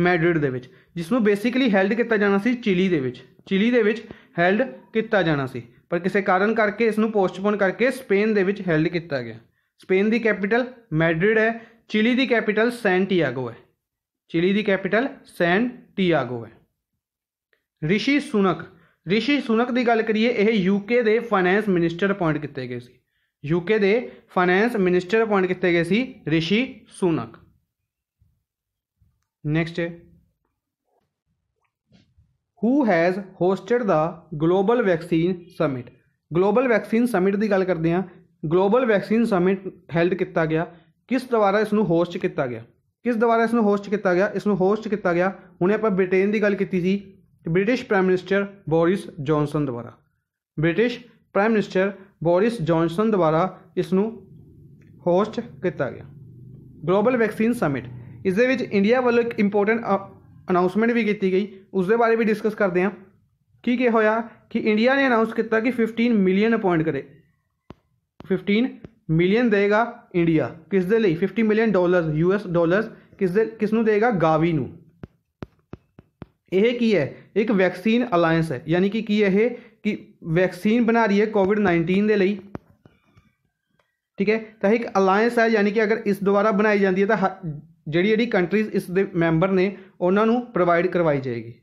ਮੈਡ੍ਰਿਡ ਦੇ ਵਿੱਚ ਜਿਸ ਨੂੰ ਬੇਸਿਕਲੀ ਹੈਲਡ ਕੀਤਾ ਜਾਣਾ ਸੀ ਚਿਲੀ ਦੇ ਵਿੱਚ ਚਿਲੀ ਦੇ ਵਿੱਚ ਹੈਲਡ ਕੀਤਾ ਜਾਣਾ ਸੀ ਪਰ ਕਿਸੇ ਕਾਰਨ ਕਰਕੇ ਇਸ ਨੂੰ ਪੋਸਟਪੋਨ ਕਰਕੇ ਸਪੇਨ ਦੇ ਵਿੱਚ ਹੈਲਡ ਕੀਤਾ ਗਿਆ ਸਪੇਨ ਦੀ ਕੈਪੀਟਲ ਮੈਡ੍ਰਿਡ ਹੈ ਚਿਲੀ ਦੀ ਕੈਪੀਟਲ ਸੈਂਟੀਆਗੋ ਹੈ ਚਿਲੀ ਦੀ ਕੈਪੀਟਲ ਸੈਂਟੀਆਗੋ ਹੈ ਰਿਸ਼ੀ ਸੁਨਕ ਰਿਸ਼ੀ ਸੁਨਕ ਦੀ ਗੱਲ ਕਰੀਏ ਇਹ ਯੂਕੇ ਦੇ ਫਾਈਨੈਂਸ ਮਿਨਿਸਟਰ ਅਪਾਇੰਟ ਕੀਤੇ ਗਏ ਸੀ ਯੂਕੇ ਦੇ ਫਾਈਨੈਂਸ ਮਿਨਿਸਟਰ ਅਪਾਇੰਟ ਕੀਤੇ ਗਏ ਸੀ Rishi Sunak next who has hosted the Global Vaccine Summit Global Vaccine Summit ਦੀ ਗੱਲ ਕਰਦੇ ਹਾਂ ਗਲੋਬਲ ਵੈਕਸੀਨ ਸਮਿਟ ਹੈਲਡ ਕੀਤਾ ਗਿਆ ਕਿਸ ਦੁਆਰਾ ਇਸ ਨੂੰ ਹੋਸਟ ਕੀਤਾ ਗਿਆ ਕਿਸ ਦੁਆਰਾ ਇਸ ਨੂੰ ਹੋਸਟ ਕੀਤਾ ਗਿਆ ਇਸ ਨੂੰ ਹੋਸਟ ਕੀਤਾ ਗਿਆ ਹੁਣੇ ਆਪਾਂ ਬ੍ਰਿਟੇਨ ਦੀ ਗੱਲ ਕੀਤੀ ਸੀ British prime minister Boris Johnson ਦੁਆਰਾ British prime minister Boris Johnson ਦੁਆਰਾ ਇਸ ਨੂੰ ਹੋਸਟ ਕੀਤਾ ਗਿਆ ਗਲੋਬਲ ਵੈਕਸੀਨ ਸਮਿਟ ਇਸ ਦੇ ਵਿੱਚ ਇੰਡੀਆ ਵੱਲੋਂ ਇੱਕ ਇੰਪੋਰਟੈਂਟ ਅਨਾਉਂਸਮੈਂਟ ਵੀ ਕੀਤੀ ਗਈ ਉਸ ਦੇ ਬਾਰੇ ਵੀ ਡਿਸਕਸ ਕਰਦੇ ਹਾਂ ਕੀ ਕੀ ਹੋਇਆ ਕਿ ਇੰਡੀਆ ਨੇ ਅਨਾਉਂਸ ਕੀਤਾ ਕਿ 15 ਮਿਲੀਅਨ ਅਪਾਇੰਟ ਕਰੇ 15 ਮਿਲੀਅਨ ਦੇਗਾ ਇੰਡੀਆ ਕਿਸ ਦੇ ਲਈ 50 ਮਿਲੀਅਨ ਡਾਲਰਸ ਯੂਐਸ ਡਾਲਰਸ ਕਿਸ ਦੇ ਕਿਸ ਨੂੰ ਦੇਗਾ ਗਾਵੀ ਨੂੰ ਇਹ ਕੀ ਹੈ ਇੱਕ ਵੈਕਸੀਨ ਅਲਾਈਅੰਸ ਹੈ ਯਾਨੀ ਕਿ ਕੀ ਹੈ ਇਹ ਕਿ ਵੈਕਸੀਨ ਬਣਾ ਰਹੀ ਹੈ ਕੋਵਿਡ-19 ਦੇ ਲਈ ਠੀਕ ਹੈ ਤਾਂ ਇੱਕ ਅਲਾਈਅੰਸ ਹੈ ਯਾਨੀ ਕਿ ਅਗਰ ਇਸ ਦੁਆਰਾ ਬਣਾਈ ਜਾਂਦੀ ਹੈ ਤਾਂ ਜਿਹੜੀ ਜਿਹੜੀ ਕੰਟਰੀਜ਼ ਇਸ ਦੇ ਮੈਂਬਰ ਨੇ ਉਹਨਾਂ ਨੂੰ ਪ੍ਰੋਵਾਈਡ ਕਰਵਾਈ ਜਾਏਗੀ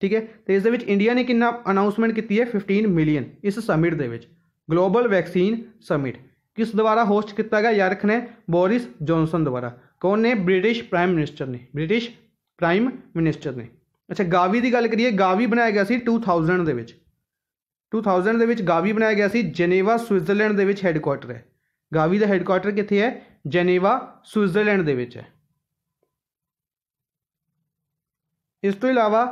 ਠੀਕ ਹੈ ਤੇ ਇਸ ਦੇ ਵਿੱਚ ਇੰਡੀਆ ਨੇ ਕਿੰਨਾ ਅਨਾਉਂਸਮੈਂਟ ਕੀਤੀ ਹੈ 15 ਮਿਲੀਅਨ ਇਸ ਸਮਿਟ ਦੇ ਵਿੱਚ ਗਲੋਬਲ ਵੈਕਸੀਨ ਸਮਿਟ ਕਿਸ ਦੁਆਰਾ ਹੋਸਟ ਕੀਤਾ ਗਿਆ ਯਾਦ ਰੱਖਣਾ ਬੋਰਿਸ ਜੌਨਸਨ ਦੁਆਰਾ ਕੌਣ ਨੇ ਬ੍ਰਿਟਿਸ਼ ਪ੍ਰਾਈਮ ਮਿਨਿਸਟਰ ਨੇ ਬ੍ਰਿਟਿਸ਼ ਪ੍ਰਾਈਮ ਮਿਨਿਸਟਰ ਨੇ ਅੱਛਾ ਗਾਵੀ ਦੀ ਗੱਲ ਕਰੀਏ ਗਾਵੀ ਬਣਾਇਆ ਗਿਆ ਸੀ 2000 ਦੇ ਵਿੱਚ 2000 ਦੇ ਵਿੱਚ ਗਾਵੀ ਬਣਾਇਆ ਗਿਆ ਸੀ ਜਨੇਵਾ ਸਵਿਟਜ਼ਰਲੈਂਡ ਦੇ ਵਿੱਚ ਹੈੱਡਕੁਆਟਰ ਹੈ ਗਾਵੀ ਦਾ ਹੈੱਡਕੁਆਟਰ ਕਿੱਥੇ ਹੈ ਜਨੇਵਾ ਸਵਿਟਜ਼ਰਲੈਂਡ ਦੇ ਵਿੱਚ ਹੈ ਇਸ ਤੋਂ ਇਲਾਵਾ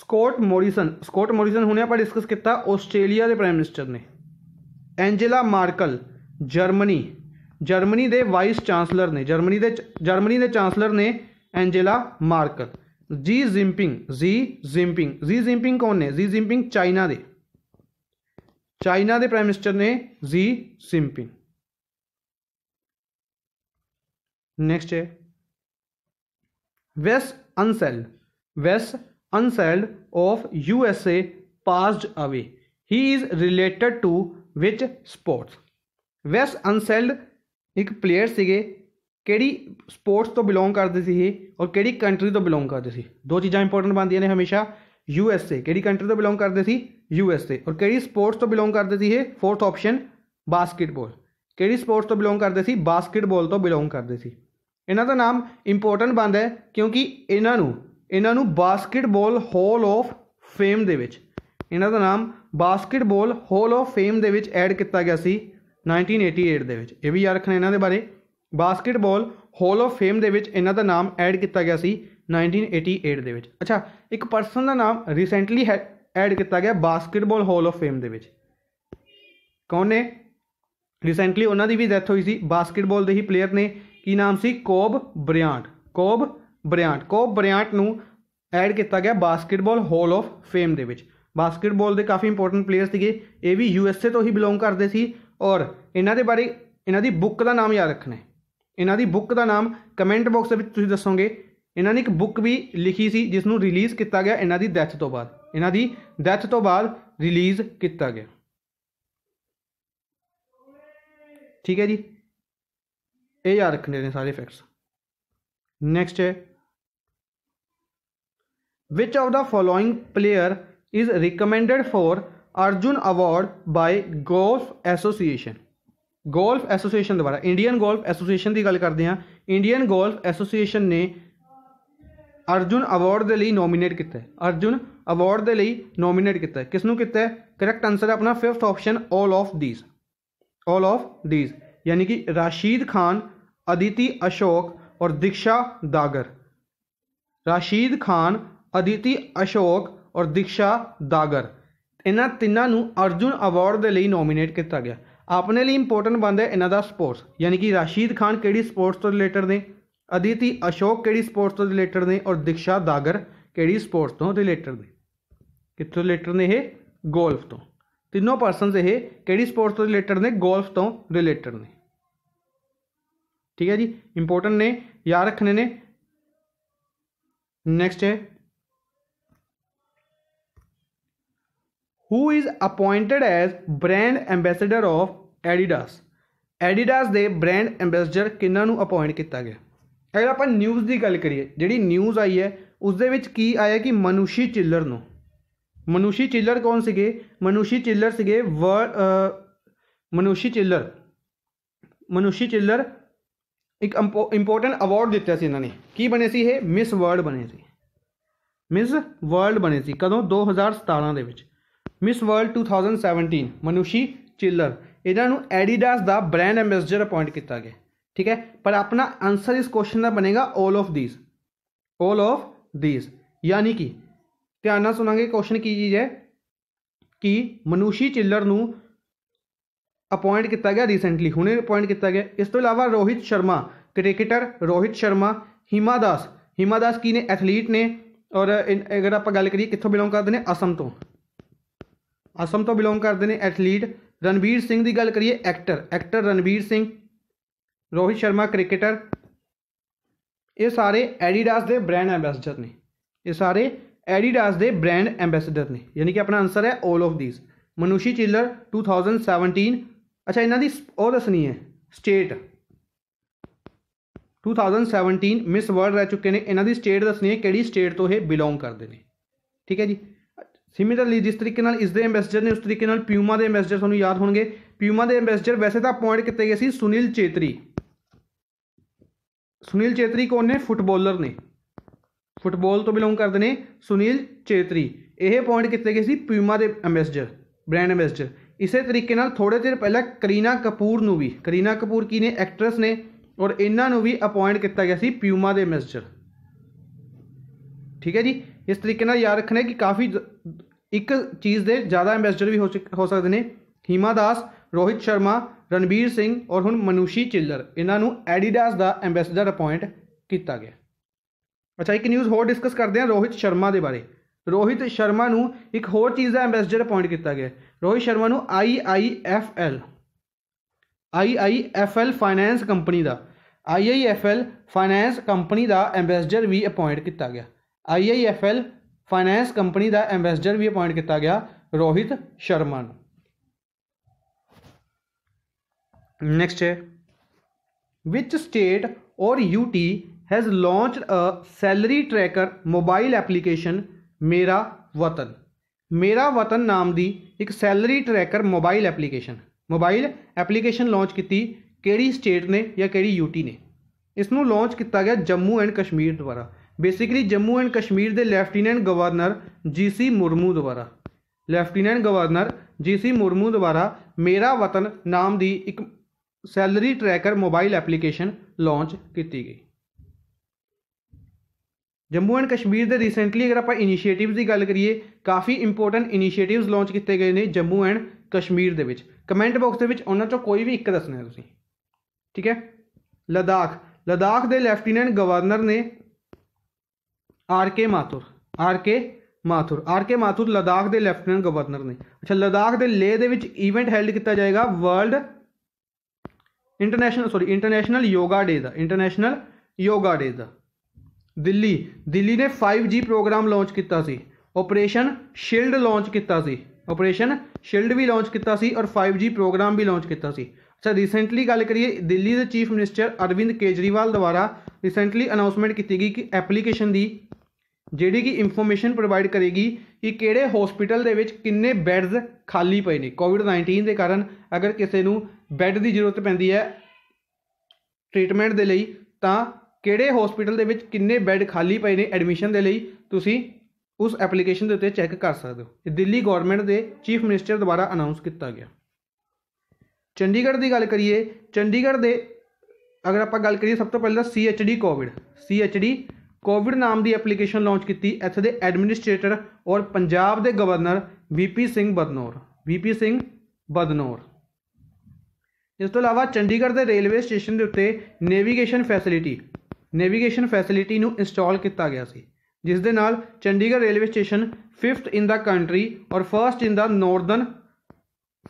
ਸਕੋਟ ਮੋਰਿਸਨ ਸਕੋਟ ਮੋਰਿਸਨ ਹੁਣੇ ਆਪਾਂ ਡਿਸਕਸ ਕੀਤਾ ਆਸਟ੍ਰੇਲੀਆ ਦੇ ਪ੍ਰਾਈਮ ਮਿਨਿਸਟਰ ਨੇ ਐਂਜੇਲਾ ਮਾਰਕਲ ਜਰਮਨੀ ਜਰਮਨੀ ਦੇ ਵਾਈਸ ਚਾਂਸਲਰ ਨੇ ਜਰਮਨੀ ਦੇ ਜਰਮਨੀ ਦੇ ਚਾਂਸਲਰ ਨੇ ਐਂਜੇਲਾ ਮਾਰਕਲ जी जिम्पिंग जी जिम्पिंग जी जिम्पिंग कौन ने जी जिम्पिंग चाइना दे चाइना दे प्राइम मिनिस्टर ने जी ਸਿੰਪਿੰਗ नेक्स्ट है Wes Unseld Wes Unseld of USA passed away he is related to which sports Wes Unseld एक प्लेयर से ਕਿਹੜੀ ਸਪੋਰਟਸ ਤੋਂ ਬਿਲੋਂਗ ਕਰਦੇ ਸੀ ਇਹ ਔਰ ਕਿਹੜੀ ਕੰਟਰੀ ਤੋਂ ਬਿਲੋਂਗ ਕਰਦੇ ਸੀ ਦੋ ਚੀਜ਼ਾਂ ਇੰਪੋਰਟੈਂਟ ਬਣਦੀਆਂ ਨੇ ਹਮੇਸ਼ਾ ਯੂ ਐਸ ਏ ਕਿਹੜੀ ਕੰਟਰੀ ਤੋਂ ਬਿਲੋਂਗ ਕਰਦੇ ਸੀ ਯੂ ਐਸ ਏ ਔਰ ਕਿਹੜੀ ਸਪੋਰਟਸ ਤੋਂ ਬਿਲੋਂਗ ਕਰਦੇ ਸੀ ਇਹ ਫੋਰਥ ਆਪਸ਼ਨ ਬਾਸਕਟਬਾਲ ਕਿਹੜੀ ਸਪੋਰਟਸ ਤੋਂ ਬਿਲੋਂਗ ਕਰਦੇ ਸੀ ਬਾਸਕਟਬਾਲ ਤੋਂ ਬਿਲੋਂਗ ਕਰਦੇ ਸੀ ਇਹਨਾਂ ਦਾ ਨਾਮ ਇੰਪੋਰਟੈਂਟ ਬਣਦਾ ਹੈ ਕਿਉਂਕਿ ਇਹਨਾਂ ਨੂੰ ਇਹਨਾਂ ਨੂੰ ਬਾਸਕਟਬਾਲ ਹਾਲ ਆਫ ਫੇਮ ਦੇ ਵਿੱਚ ਇਹਨਾਂ ਦਾ ਨਾਮ ਬਾਸਕਟਬਾਲ ਹਾਲ ਆਫ ਫੇਮ ਦੇ ਵਿੱਚ ਐਡ ਕੀਤਾ ਗਿਆ ਸੀ 1988 ਦੇ ਵਿੱਚ ਇਹ ਵੀ ਯਾਦ ਰੱਖਣਾ ਇਹਨਾਂ ਦੇ ਬਾਰੇ ਬਾਸਕਟਬਾਲ ਹਾਲ ਆਫ ਫੇਮ ਦੇ ਵਿੱਚ ਇਹਨਾਂ ਦਾ ਨਾਮ ਐਡ ਕੀਤਾ ਗਿਆ ਸੀ 1988 ਦੇ ਵਿੱਚ ਅੱਛਾ ਇੱਕ ਪਰਸਨ ਦਾ ਨਾਮ ਰੀਸੈਂਟਲੀ ਐਡ ਕੀਤਾ ਗਿਆ ਬਾਸਕਟਬਾਲ ਹਾਲ ਆਫ ਫੇਮ ਦੇ ਵਿੱਚ ਕੌਣ ਨੇ ਰੀਸੈਂਟਲੀ ਉਹਨਾਂ ਦੀ ਵੀ ਡੈਥ ਹੋਈ ਸੀ ਬਾਸਕਟਬਾਲ ਦੇ ਹੀ ਪਲੇਅਰ ਨੇ ਕੀ ਨਾਮ ਸੀ ਕੋਬ ਬ੍ਰਿਆਂਟ ਕੋਬ ਬ੍ਰਿਆਂਟ ਕੋਬ ਬ੍ਰਿਆਂਟ ਨੂੰ ਐਡ ਕੀਤਾ ਗਿਆ ਬਾਸਕਟਬਾਲ ਹਾਲ ਆਫ ਫੇਮ ਦੇ ਵਿੱਚ ਬਾਸਕਟਬਾਲ ਦੇ ਕਾਫੀ ਇੰਪੋਰਟੈਂਟ ਪਲੇਅਰ ਸੀਗੇ ਇਹ ਵੀ ਯੂਐਸਏ ਤੋਂ ਹੀ ਬਿਲੋਂਗ ਕਰਦੇ ਸੀ ਔਰ ਇਹਨਾਂ ਦੇ ਬਾਰੇ ਇਹਨਾਂ ਦੀ ਬੁੱਕ ਦਾ ਨਾਮ ਯਾਦ ਰੱਖਣਾ ਇਹਨਾਂ ਦੀ ਬੁੱਕ ਦਾ ਨਾਮ ਕਮੈਂਟ ਬਾਕਸ ਵਿੱਚ ਤੁਸੀਂ ਦੱਸੋਗੇ ਇਹਨਾਂ ਨੇ ਇੱਕ ਬੁੱਕ ਵੀ ਲਿਖੀ ਸੀ ਜਿਸ ਨੂੰ ਰਿਲੀਜ਼ ਕੀਤਾ ਗਿਆ ਇਹਨਾਂ ਦੀ ਡੈਥ ਤੋਂ ਬਾਅਦ ਇਹਨਾਂ ਦੀ ਡੈਥ ਤੋਂ ਬਾਅਦ ਰਿਲੀਜ਼ ਕੀਤਾ ਗਿਆ ਠੀਕ ਹੈ ਜੀ ਇਹ ਯਾਦ ਰੱਖਣੇ ਨੇ ਸਾਰੇ ਫੈਕਟਸ ਨੈਕਸਟ ਹੈ which of the following player is recommended for Arjun award by golf association golf association ਦੁਆਰਾ ਇੰਡੀਅਨ ਗੋਲਫ ਐਸੋਸੀਏਸ਼ਨ ਦੀ ਗੱਲ ਕਰਦੇ ਹਾਂ ਇੰਡੀਅਨ ਗੋਲਫ ਐਸੋਸੀਏਸ਼ਨ ਨੇ ਅਰਜੁਨ ਅਵਾਰਡ ਦੇ ਲਈ ਨੋਮੀਨੇਟ ਕੀਤਾ ਅਰਜੁਨ ਅਵਾਰਡ ਦੇ ਲਈ ਨੋਮੀਨੇਟ ਕੀਤਾ ਕਿਸ ਨੂੰ ਕੀਤਾ ਕਰੈਕਟ ਆਨਸਰ ਹੈ ਆਪਣਾ 5th option 올 of these 올 of these ਯਾਨੀ ਕਿ ਰਾਸ਼ੀਦ ਖਾਨ ਅਦਿਤੀ ਅਸ਼ੋਕ ਔਰ ਦਿਕਸ਼ਾ ਦਾਗਰ ਰਾਸ਼ੀਦ ਖਾਨ ਅਦਿਤੀ ਅਸ਼ੋਕ ਔਰ ਦਿਕਸ਼ਾ ਦਾਗਰ ਇਹਨਾਂ ਤਿੰਨਾਂ ਨੂੰ ਅਰਜੁਨ ਅਵਾਰਡ ਦੇ ਲਈ ਨੋਮੀਨੇਟ ਕੀਤਾ ਗਿਆ अपने लिए इंपोर्टेंट बनता है इन्हों स्पोर्ट्स यानी कि राशिद खान कि स्पोर्ट्स तो रिलेटड ने अदिति अशोक कि स्पोर्ट्स तो रिलेटड ने और दीक्षा दागर कि स्पोर्ट्स तो रिलेटड ने कितों रिलेटड ने यह गोल्फ तो तीनों परसनस ये कि स्पोर्ट्स तो रिलेटड ने गोल्फ तो रिलेटड ने ठीक है जी इंपोर्टेंट ने याद रखने ने नैक्सट है who is appointed as brand ambassador of Adidas Adidas ਦੇ ਬ੍ਰਾਂਡ ਐਮਬੈਸਡਰ ਕਿੰਨਾਂ ਨੂੰ ਅਪਾਇੰਟ ਕੀਤਾ ਗਿਆ ਅਗਰ ਆਪਾਂ ਨਿਊਜ਼ ਦੀ ਗੱਲ ਕਰੀਏ ਜਿਹੜੀ ਨਿਊਜ਼ ਆਈ ਹੈ ਉਸ ਦੇ ਵਿੱਚ ਕੀ ਆਇਆ ਕਿ ਮਨੂਸ਼ੀ ਚਿੱਲਰ ਨੂੰ ਮਨੂਸ਼ੀ ਚਿੱਲਰ ਕੌਣ ਸੀਗੇ ਮਨੂਸ਼ੀ ਚਿੱਲਰ ਸੀਗੇ ਵਰਲਡ ਮਨੂਸ਼ੀ ਚਿੱਲਰ ਮਨੂਸ਼ੀ ਚਿੱਲਰ ਇੱਕ ਇੰਪੋਰਟੈਂਟ ਅਵਾਰਡ ਦਿੱਤਾ ਸੀ ਇਹਨਾਂ ਨੇ ਕੀ ਬਣੇ ਸੀ ਇਹ ਮਿਸ ਵਰਲਡ ਬਣੇ ਸੀ ਮਿਸ ਵਰਲਡ ਬਣੇ ਸੀ ਕਦੋਂ 2017 ਦੇ ਵਿੱਚ ਮਿਸ ਵਰਲਡ 2017 ਮਨੂਸ਼ੀ ਚਿੱਲਰ ਇਹਨਾਂ ਨੂੰ ਐਡੀਡਾਸ ਦਾ ਬ੍ਰਾਂਡ ਐਮਬੈਸਡਰ ਅਪਾਇੰਟ ਕੀਤਾ ਗਿਆ ਠੀਕ ਹੈ ਪਰ ਆਪਣਾ ਆਨਸਰ ਇਸ ਕੁਐਸਚਨ ਦਾ ਬਣੇਗਾ 올 ਆਫ ਥੀਸ 올 ਆਫ ਥੀਸ ਯਾਨੀ ਕਿ ਧਿਆਨ ਨਾਲ ਸੁਣਾਂਗੇ ਕੁਐਸਚਨ ਕੀ ਚੀਜ਼ ਹੈ ਕਿ ਮਨੂਸ਼ੀ ਚਿੱਲਰ ਨੂੰ ਅਪਾਇੰਟ ਕੀਤਾ ਗਿਆ ਰੀਸੈਂਟਲੀ ਹੁਣੇ ਅਪਾਇੰਟ ਕੀਤਾ ਗਿਆ ਇਸ ਤੋਂ ਇਲਾਵਾ ਰੋਹਿਤ ਸ਼ਰਮਾ ਕ੍ਰਿਕਟਰ ਰੋਹਿਤ ਸ਼ਰਮਾ ਹਿਮਾ ਦਾਸ ਹਿਮਾ ਦਾਸ ਕੀ ਨੇ ਐਥਲੀਟ ਨੇ ਔਰ ਅਗਰ ਆਪਾਂ ਗੱਲ ਕਰੀਏ ਕਿੱਥੋਂ ਬਿਲੋਂਗ ਕਰਦੇ ਨੇ ਅਸਮ ਤੋਂ ਅਸਮ ਤੋਂ ਬਿਲੋਂਗ ਕਰਦੇ ਨੇ ਐਥਲੀਟ ਰਣਵੀਰ ਸਿੰਘ ਦੀ ਗੱਲ ਕਰੀਏ actor actor Ranveer Singh Rohit Sharma cricketer ਇਹ ਸਾਰੇ ਐਡੀਡਾਸ ਦੇ ਬ੍ਰਾਂਡ ਐਂਬੈਸਡਰ ਨੇ ਇਹ ਸਾਰੇ ਐਡੀਡਾਸ ਦੇ ਬ੍ਰਾਂਡ ਐਂਬੈਸਡਰ ਨੇ ਯਾਨੀ ਕਿ ਆਪਣਾ ਆਨਸਰ ਹੈ 올 ਆਫ ਥੀਸ ਮਨੂਸ਼ੀ ਚਿੱਲਰ 2017 ਅੱਛਾ ਇਹਨਾਂ ਦੀ ਉਹ ਦੱਸਣੀ ਹੈ ਸਟੇਟ 2017 ਮਿਸ ਵਰਲਡ ਰਹਿ ਚੁੱਕੇ ਨੇ ਇਹਨਾਂ ਦੀ ਸਟੇਟ ਦੱਸਣੀ ਹੈ ਕਿਹੜੀ ਸਟੇਟ ਤੋਂ ਇਹ ਬਿਲੋਂਗ ਕਰਦੇ ਨੇ ਠੀਕ ਹੈ ਜੀ ਸਿਮਿਲਰਲੀ ਜਿਸ ਤਰੀਕੇ ਨਾਲ ਇਸ ਦੇ ਐਮਬੈਸਡਰ ਨੇ ਉਸ ਤਰੀਕੇ ਨਾਲ ਪਿਊਮਾ ਦੇ ਐਮਬੈਸਡਰ ਤੁਹਾਨੂੰ ਯਾਦ ਹੋਣਗੇ ਪਿਊਮਾ ਦੇ ਐਮਬੈਸਡਰ ਵੈਸੇ ਤਾਂ ਅਪਾਇੰਟ ਕੀਤੇ ਗਏ ਸੀ ਸੁਨੀਲ ਚੇਤਰੀ ਸੁਨੀਲ ਚੇਤਰੀ ਕੌਣ ਨੇ ਫੁੱਟਬਾਲਰ ਨੇ ਫੁੱਟਬਾਲ ਤੋਂ ਬਿਲੋਂਗ ਕਰਦੇ ਨੇ ਸੁਨੀਲ ਚੇਤਰੀ ਇਹ ਅਪਾਇੰਟ ਕੀਤੇ ਗਏ ਸੀ ਪਿਊਮਾ ਦੇ ਐਮਬੈਸਡਰ ਬ੍ਰਾਂਡ ਐਮਬੈਸਡਰ ਇਸੇ ਤਰੀਕੇ ਨਾਲ ਥੋੜੇ ਦਿਨ ਪਹਿਲਾਂ ਕਰੀਨਾ ਕਪੂਰ ਨੂੰ ਵੀ ਕਰੀਨਾ ਕਪੂਰ ਕੀ ਨੇ ਐਕਟਰੈਸ ਨੇ ਔਰ ਇਹਨਾਂ ਨੂੰ ਵੀ ਅਪਾਇੰਟ ਕੀਤਾ ਗਿਆ ਸੀ ਪਿਊਮਾ ਦੇ ਐਮਬੈਸਡਰ ਠੀਕ ਹੈ ਜੀ ਇਸ ਤਰੀਕੇ ਨਾਲ ਯਾਦ ਰੱਖਣਾ ਕਿ ਕਾਫੀ ਇੱਕ ਚੀਜ਼ ਦੇ ਜ਼ਿਆਦਾ ਐਮਬੈਸਡਰ ਵੀ ਹੋ ਸਕਦੇ ਨੇ ਹੀਮਾ ਦਾਸ ਰੋਹਿਤ ਸ਼ਰਮਾ ਰਣਬੀਰ ਸਿੰਘ ਔਰ ਹੁਣ ਮਨੂਸ਼ੀ ਚਿੱਲਰ ਇਹਨਾਂ ਨੂੰ ਐਡੀਡਾਸ ਦਾ ਐਮਬੈਸਡਰ ਅਪਾਇੰਟ ਕੀਤਾ ਗਿਆ ਅੱਛਾ ਇੱਕ ਨਿਊਜ਼ ਹੋਰ ਡਿਸਕਸ ਕਰਦੇ ਹਾਂ ਰੋਹਿਤ ਸ਼ਰਮਾ ਦੇ ਬਾਰੇ ਰੋਹਿਤ ਸ਼ਰਮਾ ਨੂੰ ਇੱਕ ਹੋਰ ਚੀਜ਼ ਦਾ ਐਮਬੈਸਡਰ ਅਪਾਇੰਟ ਕੀਤਾ ਗਿਆ ਰੋਹਿਤ ਸ਼ਰਮਾ ਨੂੰ IIFL IIFL ਫਾਈਨੈਂਸ ਕੰਪਨੀ ਦਾ IIFL ਫਾਈਨੈਂਸ ਕੰਪਨੀ ਦਾ ਐਮਬੈਸਡਰ ਵੀ ਅਪਾਇੰਟ ਕੀਤਾ ਗਿਆ ਆਈਆਈਐਫਐਲ ਫਾਈਨੈਂਸ ਕੰਪਨੀ ਦਾ ਐਮਬੈਸਡਰ ਵੀ ਅਪਾਇੰਟ ਕੀਤਾ ਗਿਆ ਰੋਹਿਤ ਸ਼ਰਮਨ ਨੈਕਸਟ ਹੈ which state or UT has launched a salary tracker mobile application ਮੇਰਾ ਵਤਨ ਮੇਰਾ ਵਤਨ ਨਾਮ ਦੀ ਇੱਕ salary tracker mobile application mobile application launch ਕੀਤੀ ਕਿਹੜੀ ਸਟੇਟ ਨੇ ਜਾਂ ਕਿਹੜੀ ਯੂਟੀ ਨੇ ਇਸ ਨੂੰ ਲਾਂਚ ਕੀਤਾ ਗਿਆ ਜੰਮੂ ਐਂਡ ਕਸ਼ਮੀਰ ਦੁਆਰਾ ਬੇਸਿਕਲੀ ਜੰਮੂ ਐਂਡ ਕਸ਼ਮੀਰ ਦੇ ਲੈਫਟੀਨੈਂਟ ਗਵਰਨਰ ਜੀਸੀ ਮੁਰਮੂ ਦੁਆਰਾ ਲੈਫਟੀਨੈਂਟ ਗਵਰਨਰ ਜੀਸੀ ਮੁਰਮੂ ਦੁਆਰਾ ਮੇਰਾ ਵਤਨ ਨਾਮ ਦੀ ਇੱਕ salary tracker mobile application launch ਕੀਤੀ ਗਈ ਜੰਮੂ ਐਂਡ ਕਸ਼ਮੀਰ ਦੇ ਰੀਸੈਂਟਲੀ ਅਗਰ ਆਪਾਂ ਇਨੀਸ਼ੀਏਟਿਵਸ ਦੀ ਗੱਲ ਕਰੀਏ ਕਾਫੀ ਇੰਪੋਰਟੈਂਟ ਇਨੀਸ਼ੀਏਟਿਵਸ ਲਾਂਚ ਕੀਤੇ ਗਏ ਨੇ ਜੰਮੂ ਐਂਡ ਕਸ਼ਮੀਰ ਦੇ ਵਿੱਚ ਕਮੈਂਟ ਬਾਕਸ ਦੇ ਵਿੱਚ ਉਹਨਾਂ ਚੋਂ ਕੋਈ ਵੀ ਇੱਕ ਦੱਸਣਾ ਹੈ ਤੁਸੀਂ ਠੀਕ ਹੈ ਲਦਾਖ ਲਦਾਖ ਦੇ ਲੈਫਟੀਨੈਂਟ ਗਵਰਨਰ ਨੇ R K Mathur R K Mathur R K Mathur Ladakh ਦੇ ਲੈਫਟੀਨੈਂਟ ਗਵਰਨਰ ਨੇ ਅੱਛਾ ਲਦਾਖ ਦੇ ਲੇ ਦੇ ਵਿੱਚ ਇਵੈਂਟ ਹੈਲਡ ਕੀਤਾ ਜਾਏਗਾ world international sorry International Yoga Day ਦਾ ਇੰਟਰਨੈਸ਼ਨਲ ਯੋਗਾ ਡੇ ਦਾ ਦਿੱਲੀ ਦਿੱਲੀ ਨੇ 5G ਪ੍ਰੋਗਰਾਮ ਲਾਂਚ ਕੀਤਾ ਸੀ ਆਪਰੇਸ਼ਨ ਸ਼ੀਲਡ ਲਾਂਚ ਕੀਤਾ ਸੀ ਆਪਰੇਸ਼ਨ ਸ਼ੀਲਡ ਵੀ ਲਾਂਚ ਕੀਤਾ ਸੀ ਔਰ 5G ਪ੍ਰੋਗਰਾਮ ਵੀ ਲਾਂਚ ਕੀਤਾ ਸੀ ਅੱਛਾ ਰੀਸੈਂਟਲੀ ਗੱਲ ਕਰੀਏ ਦਿੱਲੀ ਦੇ ਚੀਫ ਮਿਨਿਸਟਰ ਅਰਵਿੰਦ ਕੇਜਰੀਵਾਲ ਦੁਆਰਾ ਰੀਸੈਂਟਲੀ ਅਨਾਉਂਸਮੈਂਟ ਕੀਤੀ ਗਈ ਕਿ ਐਪਲੀਕੇਸ਼ਨ ਦੀ ਜਿਹੜੀ ਕਿ ਇਨਫੋਰਮੇਸ਼ਨ ਪ੍ਰੋਵਾਈਡ ਕਰੇਗੀ ਕਿ ਕਿਹੜੇ ਹਸਪੀਟਲ ਦੇ ਵਿੱਚ ਕਿੰਨੇ ਬੈੱਡਸ ਖਾਲੀ ਪਏ ਨੇ ਕੋਵਿਡ-19 ਦੇ ਕਾਰਨ ਅਗਰ ਕਿਸੇ ਨੂੰ ਬੈੱਡ ਦੀ ਜ਼ਰੂਰਤ ਪੈਂਦੀ ਹੈ ਟ੍ਰੀਟਮੈਂਟ ਦੇ ਲਈ ਤਾਂ ਕਿਹੜੇ ਹਸਪੀਟਲ ਦੇ ਵਿੱਚ ਕਿੰਨੇ ਬੈੱਡ ਖਾਲੀ ਪਏ ਨੇ ਐਡਮਿਸ਼ਨ ਦੇ ਲਈ ਤੁਸੀਂ ਉਸ ਐਪਲੀਕੇਸ਼ਨ ਦੇ ਉੱਤੇ ਚੈੱਕ ਕਰ ਸਕਦੇ ਹੋ ਇਹ ਦਿੱਲੀ ਗਵਰਨਮੈਂਟ ਦੇ ਚੀਫ ਮਿਨਿਸਟਰ ਦੁਆਰਾ ਅਨਾਉਂਸ ਕੀਤਾ ਗਿਆ ਚੰਡੀਗੜ੍ਹ ਦੀ ਗੱਲ ਕਰੀਏ ਚੰਡੀਗੜ੍ਹ ਦੇ ਅਗਰ ਆਪਾਂ ਗੱਲ ਕਰੀਏ ਸਭ ਤੋਂ ਪਹਿਲਾਂ ਡੀ ਕੋਵਿਡ ਡੀ ਕੋਵਿਡ ਨਾਮ ਦੀ ਐਪਲੀਕੇਸ਼ਨ ਲਾਂਚ ਕੀਤੀ ਇੱਥੇ ਦੇ ਐਡਮਿਨਿਸਟ੍ਰੇਟਰ ਔਰ ਪੰਜਾਬ ਦੇ governor VP Singh Badnore VP Singh Badnore ਇਸ ਤੋਂ ਇਲਾਵਾ ਚੰਡੀਗੜ੍ਹ ਦੇ ਰੇਲਵੇ ਸਟੇਸ਼ਨ ਦੇ ਉੱਤੇ ਨੇਵੀਗੇਸ਼ਨ ਫੈਸਿਲਿਟੀ ਨੇਵੀਗੇਸ਼ਨ ਫੈਸਿਲਿਟੀ ਨੂੰ ਇੰਸਟਾਲ ਕੀਤਾ ਗਿਆ ਸੀ ਜਿਸ ਦੇ ਨਾਲ Chandigarh railway station 5th in the country ਔਰ 1st in the northern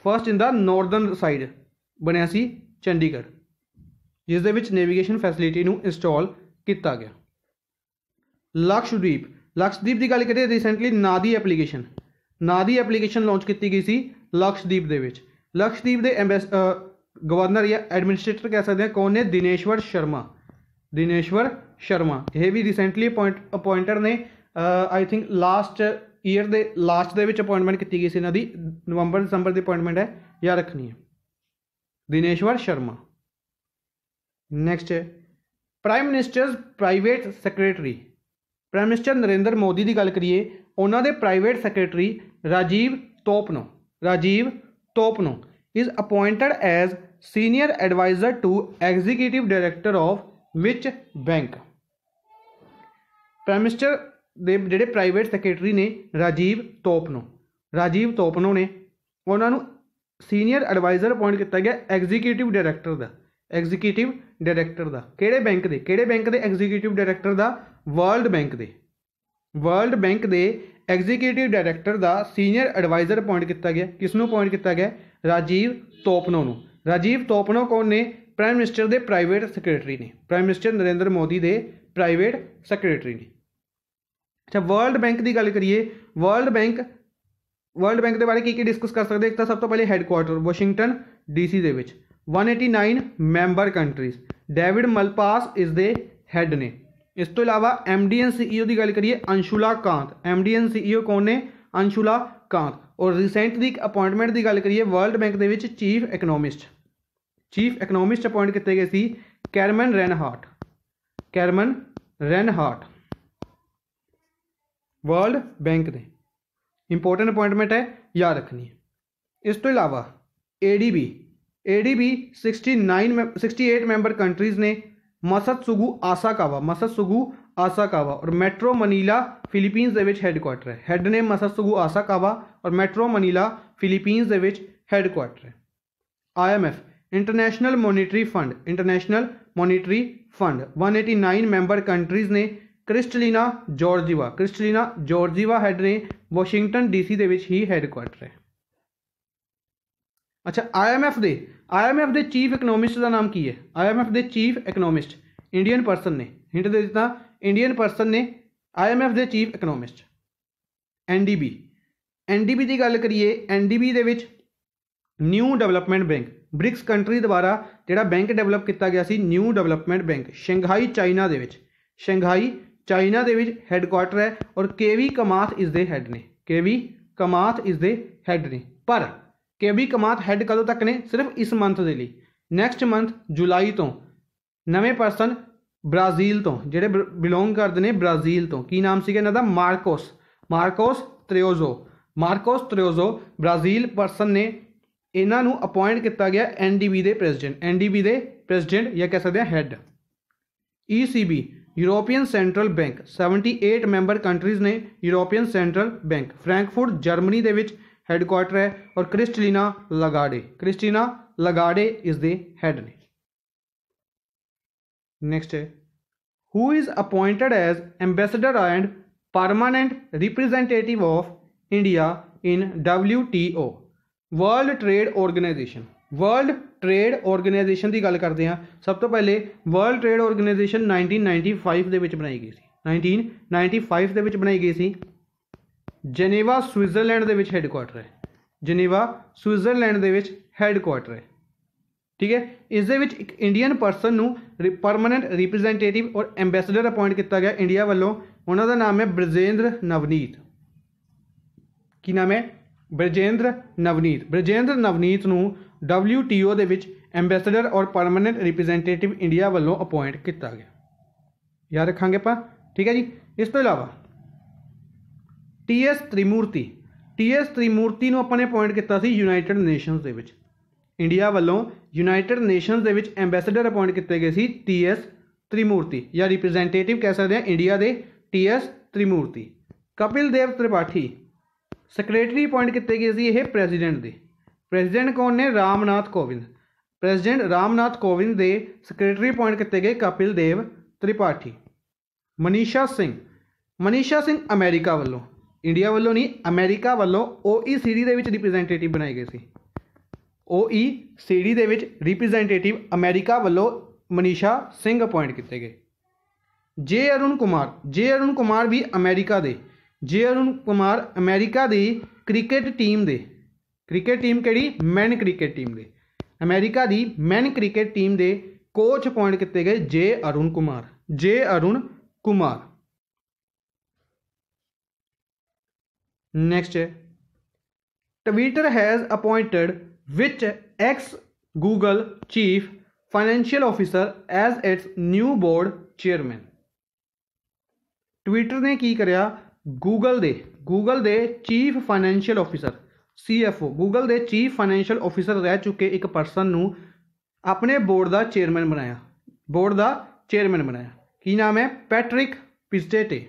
1st in the northern side ਬਣਿਆ ਸੀ ਚੰਡੀਗੜ੍ਹ ਜਿਸ ਦੇ ਵਿੱਚ ਨੇਵੀਗੇਸ਼ਨ ਫੈਸਿਲਿਟੀ ਨੂੰ ਇੰਸਟਾਲ ਕੀਤਾ ਗਿਆ ਲਕਸ਼ਦੀਪ ਲਕਸ਼ਦੀਪ ਦੀ ਗੱਲ ਕਰਦੇ recently Nadi application Nadi application launch ਕੀਤੀ ਗਈ ਸੀ ਲਕਸ਼ਦੀਪ ਦੇ ਵਿੱਚ ਲਕਸ਼ਦੀਪ ਦੇ ਗਵਰਨਰ ਜਾਂ ਐਡਮਿਨਿਸਟ੍ਰੇਟਰ ਕਹਿ ਸਕਦੇ ਹਾਂ ਕੌਣ ਨੇ ਦਿਨੇਸ਼ਵਰ ਸ਼ਰਮਾ ਦਿਨੇਸ਼ਵਰ ਸ਼ਰਮਾ ਇਹ ਵੀ ਰੀਸੈਂਟਲੀ ਅਪਾਇੰਟ ਅਪਾਇੰਟਡ ਨੇ ਆਈ ਥਿੰਕ ਲਾਸਟ ਈਅਰ ਦੇ ਲਾਸਟ ਦੇ ਵਿੱਚ ਅਪਾਇੰਟਮੈਂਟ ਕੀਤੀ ਗਈ ਸੀ ਇਹਨਾਂ ਦੀ ਨਵੰਬਰ ਦਸੰਬਰ ਦੀ ਅਪਾਇੰਟਮੈਂਟ ਹੈ ਯਾਦ ਰੱਖਣੀ ਹੈ Dineshwar Sharma next prime minister's private secretary prime minister Narendra Modi ਦੀ ਗੱਲ ਕਰੀਏ ਉਹਨਾਂ ਦੇ private secretary Rajiv Topno Rajiv Topno is appointed as senior advisor to executive director of which bank prime minister ਦੇ ਜਿਹੜੇ ਪ੍ਰਾਈਵੇਟ ਸੈਕਟਰੀ ਨੇ ਰਾਜੀਵ ਤੋਪਨੋ ਰਾਜੀਵ ਤੋਪਨੋ ਨੇ ਉਹਨਾਂ ਨੂੰ ਸੀਨੀਅਰ ਐਡਵਾਈਜ਼ਰ ਅਪਾਇੰਟ ਕੀਤਾ ਗਿਆ ਐਗਜ਼ੀਕਿਊਟਿਵ ਡਾਇਰੈਕਟਰ ਦਾ ਐਗਜ਼ੀਕਿਊਟਿਵ ਡਾਇਰੈਕਟਰ ਦਾ ਕਿਹੜੇ ਬੈਂਕ ਦੇ ਕਿਹੜੇ ਬੈਂਕ ਦੇ ਐਗਜ਼ੀਕਿਊਟਿਵ ਡਾਇਰੈਕਟਰ ਦਾ ਵਰਲਡ ਬੈਂਕ ਦੇ ਵਰਲਡ ਬੈਂਕ ਦੇ ਐਗਜ਼ੀਕਿਊਟਿਵ ਡਾਇਰੈਕਟਰ ਦਾ ਸੀਨੀਅਰ ਐਡਵਾਈਜ਼ਰ ਅਪਾਇੰਟ ਕੀਤਾ ਗਿਆ ਕਿਸ ਨੂੰ ਅਪਾਇੰਟ ਕੀਤਾ ਗਿਆ ਰਾਜੀਵ ਤੋਪਨੋ ਨੂੰ ਰਾਜੀਵ ਤੋਪਨੋ ਕੌਣ ਨੇ ਪ੍ਰਾਈਮ ਮਿਨਿਸਟਰ ਦੇ ਪ੍ਰਾਈਵੇਟ ਸੈਕਟਰੀ ਨੇ ਪ੍ਰਾਈਮ ਮਿਨਿਸਟਰ ਨਰਿੰਦਰ ਮੋਦੀ ਦੇ ਪ੍ਰਾਈਵੇਟ ਸੈਕਟਰੀ ਨੇ ਅੱਛਾ ਵਰਲਡ ਬੈਂਕ ਦੀ ਗੱਲ ਕਰੀਏ ਵਰਲਡ ਬੈਂਕ ਵਰਲਡ ਬੈਂਕ ਦੇ ਬਾਰੇ ਕੀ ਕੀ ਡਿਸਕਸ ਕਰ ਸਕਦੇ ਇੱਕ ਤਾਂ ਸਭ ਤੋਂ ਪਹਿਲੇ ਹੈੱਡਕੁਆਰਟਰ ਵਾਸ਼ਿੰਗਟਨ ਡੀਸੀ ਦੇ ਵਿੱਚ 189 ਮੈਂਬਰ ਕੰਟਰੀਜ਼ ਡੇਵਿਡ ਮਲਪਾਸ ਇਸ ਦੇ ਹੈੱਡ ਨੇ ਇਸ ਤੋਂ ਇਲਾਵਾ ਐਮਡੀਐਨ ਸੀਈਓ e ਦੀ ਗੱਲ ਕਰੀਏ Anshula Kant MD and CEO e ਕੌਣ ਨੇ ਅੰਸ਼ੂਲਾ ਕਾਂਤ ਔਰ ਰੀਸੈਂਟਲੀ ਇੱਕ ਅਪਾਇੰਟਮੈਂਟ ਦੀ ਗੱਲ ਕਰੀਏ ਵਰਲਡ ਬੈਂਕ ਦੇ ਵਿੱਚ chief economist chief economist appoint ਕੀਤੇ ਗਏ ਸੀ Carmen Reinhart Carmen Reinhart World Bank ਦੇ ਇੰਪੋਰਟੈਂਟ ਅਪਾਇੰਟਮੈਂਟ ਹੈ ਯਾਦ ਰੱਖਣੀ ਹੈ ਇਸ ਤੋਂ ਇਲਾਵਾ ਏਡੀਬੀ ਏਡੀਬੀ 69 68 ਮੈਂਬਰ ਕੰਟਰੀਜ਼ ਨੇ मसतसुगु आसाकावा मसतसुगु आसाकावा और मेट्रो मनीला फिलीपींस हैडकुआटर है हेड नेम ਹੈੱਡ आसाकावा और मेट्रो मनीला फिलीपींस ਦੇ है I M F International Monetary Fund International Monetary Fund 189 member countries ने Kristalina Georgieva Kristalina Georgieva head ने वॉशिंगटन डीसी के ਵਿੱਚ है ਅੱਛਾ ਆਈਐਮਐਫ ਦੇ ਆਈਐਮਐਫ ਦੇ ਚੀਫ ਇਕਨੋਮਿਸਟ ਦਾ ਨਾਮ ਕੀ ਹੈ ਆਈਐਮਐਫ ਦੇ ਚੀਫ ਇਕਨੋਮਿਸਟ ਇੰਡੀਅਨ ਪਰਸਨ ਨੇ ਹਿੰਟ ਦੇ ਦਿੱਤਾ ਇੰਡੀਅਨ ਪਰਸਨ ਨੇ ਆਈਐਮਐਫ ਦੇ ਚੀਫ ਇਕਨੋਮਿਸਟ ਐਨਡੀਬੀ ਐਨਡੀਬੀ ਦੀ ਗੱਲ ਕਰੀਏ ਐਨਡੀਬੀ ਦੇ ਵਿੱਚ New Development Bank BRICS country ਦੁਆਰਾ ਜਿਹੜਾ ਬੈਂਕ ਡਿਵੈਲਪ ਕੀਤਾ ਗਿਆ ਸੀ New Development Bank Shanghai China ਦੇ ਵਿੱਚ ਸ਼ੰਘਾਈ ਚਾਈਨਾ ਦੇ ਵਿੱਚ ਹੈੱਡਕੁਆਟਰ ਹੈ ਔਰ ਕੇਵੀ ਕਮਾਥ ਇਸ ਦੇ ਹੈੱਡ ਨੇ ਕੇਵੀ ਕਮਾਥ ਇਸ ਦੇ ਹੈੱਡ ਨੇ ਪਰ ਕਿ ਅਭੀ ਕਮਾਤ ਹੈਡ ਕਦੋਂ ਤੱਕ ਨੇ ਸਿਰਫ ਇਸ ਮੰਥ ਦੇ ਲਈ ਨੈਕਸਟ ਮੰਥ ਜੁਲਾਈ ਤੋਂ ਨਵੇਂ ਪਰਸਨ ਬ੍ਰਾਜ਼ੀਲ ਤੋਂ ਜਿਹੜੇ ਬਿਲੋਂਗ ਕਰਦੇ ਨੇ ਬ੍ਰਾਜ਼ੀਲ ਤੋਂ ਕੀ ਨਾਮ ਸੀਗਾ ਇਹਨਾਂ ਦਾ ਮਾਰਕੋਸ ਮਾਰਕੋਸ ਤ੍ਰਿਓਜ਼ੋ ਮਾਰਕੋਸ ਤ੍ਰਿਓਜ਼ੋ ਬ੍ਰਾਜ਼ੀਲ ਪਰਸਨ ਨੇ ਇਹਨਾਂ ਨੂੰ ਅਪਾਇੰਟ ਕੀਤਾ ਗਿਆ ਐਨਡੀਬੀ ਦੇ ਪ੍ਰੈਜ਼ੀਡੈਂਟ ਐਨਡੀਬੀ ਦੇ ਪ੍ਰੈਜ਼ੀਡੈਂਟ ਜਾਂ ਕਹਿ ਸਕਦੇ ਹਾਂ head ECB European Central Bank 78 member countries ਨੇ European Central Bank Frankfurt Germany ਦੇ ਵਿੱਚ हेडक्वार्टर है और Christine Lagarde Christine Lagarde is the head ने नेक्स्ट है who is appointed as ambassador and permanent representative of India in W T O World Trade Organization World Trade Organization की गल करते हैं सब तो पहले World Trade Organization nineteen ninety five के बनाई गई थी नाइनटीन नाइनटी फाइव के बनाई गई थी ਜਨੇਵਾ ਸਵਿਟਜ਼ਰਲੈਂਡ ਦੇ ਵਿੱਚ ਹੈੱਡਕੁਆਟਰ ਹੈ ਜਨੇਵਾ ਸਵਿਟਜ਼ਰਲੈਂਡ ਦੇ ਵਿੱਚ ਹੈੱਡਕੁਆਟਰ ਹੈ ਠੀਕ ਹੈ ਇਸ ਦੇ ਵਿੱਚ ਇੱਕ ਇੰਡੀਅਨ ਪਰਸਨ ਨੂੰ ਪਰਮਨੈਂਟ ਰਿਪਰੈਜ਼ੈਂਟੇਟਿਵ ਔਰ ਐਮਬੈਸਡਰ ਅਪਾਇੰਟ ਕੀਤਾ ਗਿਆ ਇੰਡੀਆ ਵੱਲੋਂ ਉਹਨਾਂ ਦਾ ਨਾਮ ਹੈ ਬ੍ਰਜੇਂਦਰ ਨਵਨੀਤ ਕੀ ਨਾਮ ਹੈ ਬ੍ਰਜੇਂਦਰ ਨਵਨੀਤ ਬ੍ਰਜੇਂਦਰ ਨਵਨੀਤ ਨੂੰ WTO ਦੇ ਵਿੱਚ ਐਮਬੈਸਡਰ ਔਰ ਪਰਮਨੈਂਟ ਰਿਪਰੈਜ਼ੈਂਟੇਟਿਵ ਇੰਡੀਆ ਵੱਲੋਂ ਅਪਾਇੰਟ ਕੀਤਾ ਗਿਆ ਯਾਦ ਰੱਖਾਂਗੇ ਆਪਾਂ ਠੀਕ ਹੈ ਜੀ ਇਸ ਤੋਂ ਇਲਾਵਾ T S Tirumurti T S Tirumurti ਨੂੰ ਆਪਾਂ ਨੇ ਅਪਾਇੰਟ ਕੀਤਾ ਸੀ ਯੂਨਾਈਟਿਡ ਨੇਸ਼ਨਸ ਦੇ ਵਿੱਚ ਇੰਡੀਆ ਵੱਲੋਂ ਯੂਨਾਈਟਿਡ ਨੇਸ਼ਨਸ ਦੇ ਵਿੱਚ ਐਮਬੈਸਡਰ ਅਪਾਇੰਟ ਕੀਤੇ ਗਏ ਸੀ ਟੀ ਐਸ ਤ੍ਰਿਮੂਰਤੀ ਜਾਂ ਰਿਪਰੈਜ਼ੈਂਟੇਟਿਵ ਕਹਿ ਸਕਦੇ ਆ ਇੰਡੀਆ ਦੇ T S Tirumurti Kapil Dev Tripathi secretary appoint ਕੀਤੇ ਗਏ ਸੀ ਇਹ ਪ੍ਰੈਜ਼ੀਡੈਂਟ ਦੇ ਪ੍ਰੈਜ਼ੀਡੈਂਟ ਕੌਣ ਨੇ ਰਾਮਨਾਥ ਕੋਵਿੰਦ ਪ੍ਰੈਜ਼ੀਡੈਂਟ ਰਾਮਨਾਥ ਕੋਵਿੰਦ ਦੇ ਸੈਕਟਰੀ ਅਪਾਇੰਟ ਕੀਤੇ ਗਏ ਕਪਿਲ ਦੇਵ ਤ੍ਰਿਪਾਠੀ ਮਨੀਸ਼ਾ ਸਿੰਘ ਮਨੀਸ਼ਾ ਸਿੰਘ ਅਮਰੀਕਾ ਵੱਲੋਂ ਇੰਡੀਆ ਵੱਲੋਂ ਨਹੀਂ ਅਮਰੀਕਾ ਵੱਲੋਂ OECD ਦੇ ਵਿੱਚ ਰਿਪਰੈਜ਼ੈਂਟੇਟਿਵ ਬਣਾਏ ਗਏ ਸੀ OECD ਦੇ ਵਿੱਚ ਰਿਪਰੈਜ਼ੈਂਟੇਟਿਵ ਅਮਰੀਕਾ ਵੱਲੋਂ ਮਨੀਸ਼ਾ ਸਿੰਘ ਅਪਾਇੰਟ ਕੀਤੇ ਗਏ ਜੇ ਅਰੁਣ ਕੁਮਾਰ ਜੇ ਅਰੁਣ ਕੁਮਾਰ ਵੀ ਅਮਰੀਕਾ ਦੇ ਜੇ ਅਰੁਣ ਕੁਮਾਰ ਅਮਰੀਕਾ ਦੀ ਕ੍ਰਿਕਟ ਟੀਮ ਦੇ ਕ੍ਰਿਕਟ ਟੀਮ ਕਿਹੜੀ ਮੈਨ ਕ੍ਰਿਕਟ ਟੀਮ ਦੇ ਅਮਰੀਕਾ ਦੀ ਮੈਨ ਕ੍ਰਿਕਟ ਟੀਮ ਦੇ ਕੋਚ ਅਪਾਇੰਟ ਕੀਤੇ ਗਏ J Arun Kumar J Arun Kumar next Twitter has appointed which ex Google chief financial officer as its new board chairman Twitter ਨੇ ਕੀ ਕਰਿਆ ਗੂਗਲ ਦੇ ਗੂਗਲ ਦੇ chief financial officer CFO Google ਦੇ ਚੀਫ ਫਾਈਨੈਂਸ਼ੀਅਲ ਆਫੀਸਰ ਰਹਿ ਚੁੱਕੇ ਇੱਕ ਪਰਸਨ ਨੂੰ ਆਪਣੇ ਬੋਰਡ ਦਾ ਚੇਅਰਮੈਨ ਬਣਾਇਆ ਬੋਰਡ ਦਾ ਚੇਅਰਮੈਨ ਬਣਾਇਆ ਕੀ ਨਾਮ ਹੈ Patrick Pichette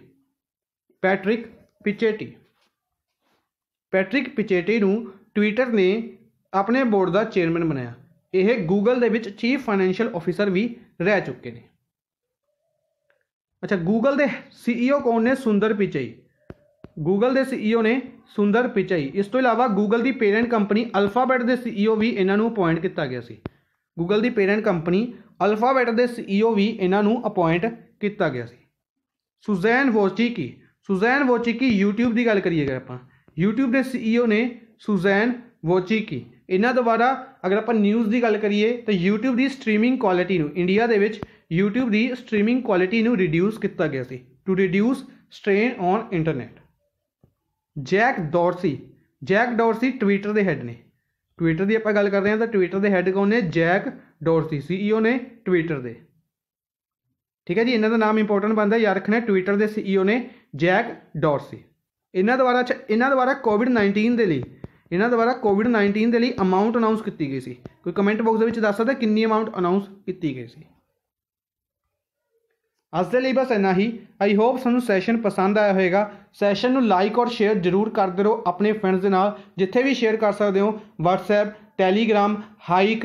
Patrick Pichette Patrick Pichette ਨੂੰ ਟਵਿੱਟਰ ਨੇ ਆਪਣੇ ਬੋਰਡ ਦਾ ਚੇਅਰਮੈਨ ਬਣਾਇਆ ਇਹ ਗੂਗਲ ਦੇ ਵਿੱਚ ਚੀਫ ਫਾਈਨੈਂਸ਼ੀਅਲ ਆਫੀਸਰ ਵੀ ਰਹਿ ਚੁੱਕੇ ਨੇ ਅੱਛਾ ਗੂਗਲ ਦੇ ਸੀਈਓ ਕੌਣ ਨੇ ਸੁੰਦਰ ਪਿਚਾਈ ਗੂਗਲ ਦੇ ਸੀਈਓ ਨੇ ਸੁੰਦਰ ਪਿਚਾਈ ਇਸ ਤੋਂ ਇਲਾਵਾ ਗੂਗਲ ਦੀ ਪੇਰੈਂਟ ਕੰਪਨੀ ਅਲਫਾਬੈਟ ਦੇ ਸੀਈਓ ਵੀ ਇਹਨਾਂ ਨੂੰ ਅਪਾਇੰਟ ਕੀਤਾ ਗਿਆ ਸੀ ਗੂਗਲ ਦੀ ਪੇਰੈਂਟ ਕੰਪਨੀ ਅਲਫਾਬੈਟ ਦੇ ਸੀਈਓ ਵੀ ਇਹਨਾਂ ਨੂੰ ਅਪਾਇੰਟ ਕੀਤਾ ਗਿਆ ਸੀ Susan Wojcicki Susan Wojcicki YouTube ਦੀ ਗੱਲ ਕਰੀਏਗਾ ਆਪਾਂ YouTube ਦੇ CEO ਨੇ ਸੁਜ਼ੈਨ ਕੀ ਇਹਨਾਂ ਦੁਆਰਾ ਅਗਰ ਆਪਾਂ ਨਿਊਜ਼ ਦੀ ਗੱਲ ਕਰੀਏ ਤਾਂ YouTube ਦੀ ਸਟ੍ਰੀਮਿੰਗ ਕੁਆਲਿਟੀ ਨੂੰ ਇੰਡੀਆ ਦੇ ਵਿੱਚ YouTube ਦੀ ਸਟ੍ਰੀਮਿੰਗ ਕੁਆਲਿਟੀ ਨੂੰ ਰਿਡਿਊਸ ਕੀਤਾ ਗਿਆ ਸੀ to reduce strain on internet Jack Dorsey Jack Dorsey Twitter ਦੇ ਹੈੱਡ ਨੇ ਟਵਿੱਟਰ ਦੀ ਆਪਾਂ ਗੱਲ ਕਰਦੇ ਹਾਂ ਤਾਂ ਟਵਿੱਟਰ ਦੇ ਹੈੱਡ ਕੌਣ ਨੇ ਜੈਕ ਡੋਰਸੀ ਸੀਈਓ ਨੇ ਟਵਿੱਟਰ ਦੇ ਠੀਕ ਹੈ ਜੀ ਇਹਨਾਂ ਦਾ ਨਾਮ ਇੰਪੋਰਟੈਂਟ ਬੰਦਾ ਯਾਦ ਰੱਖਣਾ ਟਵਿੱਟਰ ਦੇ ਸੀਈਓ e ਨੇ ਜੈਕ ਡੋਰਸੀ ਇਹਨਾਂ ਦੁਆਰਾ ਇਹਨਾਂ ਦੁਆਰਾ ਕੋਵਿਡ-19 ਦੇ ਲਈ ਇਹਨਾਂ ਦੁਆਰਾ ਕੋਵਿਡ-19 ਦੇ ਲਈ ਅਮਾਉਂਟ ਅਨਾਉਂਸ ਕੀਤੀ ਗਈ ਸੀ ਕੋਈ ਕਮੈਂਟ ਬਾਕਸ ਦੇ ਵਿੱਚ ਦੱਸ ਸਕਦਾ ਕਿੰਨੀ ਅਮਾਉਂਟ ਅਨਾਉਂਸ ਕੀਤੀ ਗਈ ਸੀ ਅੱਜ ਦੇ ਲਈ ਬਸ ਇੰਨਾ ਹੀ ਆਈ ਹੋਪ ਤੁਹਾਨੂੰ ਸੈਸ਼ਨ ਪਸੰਦ ਆਇਆ ਹੋਵੇਗਾ ਸੈਸ਼ਨ ਨੂੰ ਲਾਈਕ ਔਰ ਸ਼ੇਅਰ ਜ਼ਰੂਰ ਕਰਦੇ ਰਹੋ ਆਪਣੇ ਫਰੈਂਡਸ ਦੇ ਨਾਲ ਜਿੱਥੇ ਵੀ ਸ਼ੇਅਰ ਕਰ ਸਕਦੇ ਹੋ WhatsApp Telegram ਹਾਈ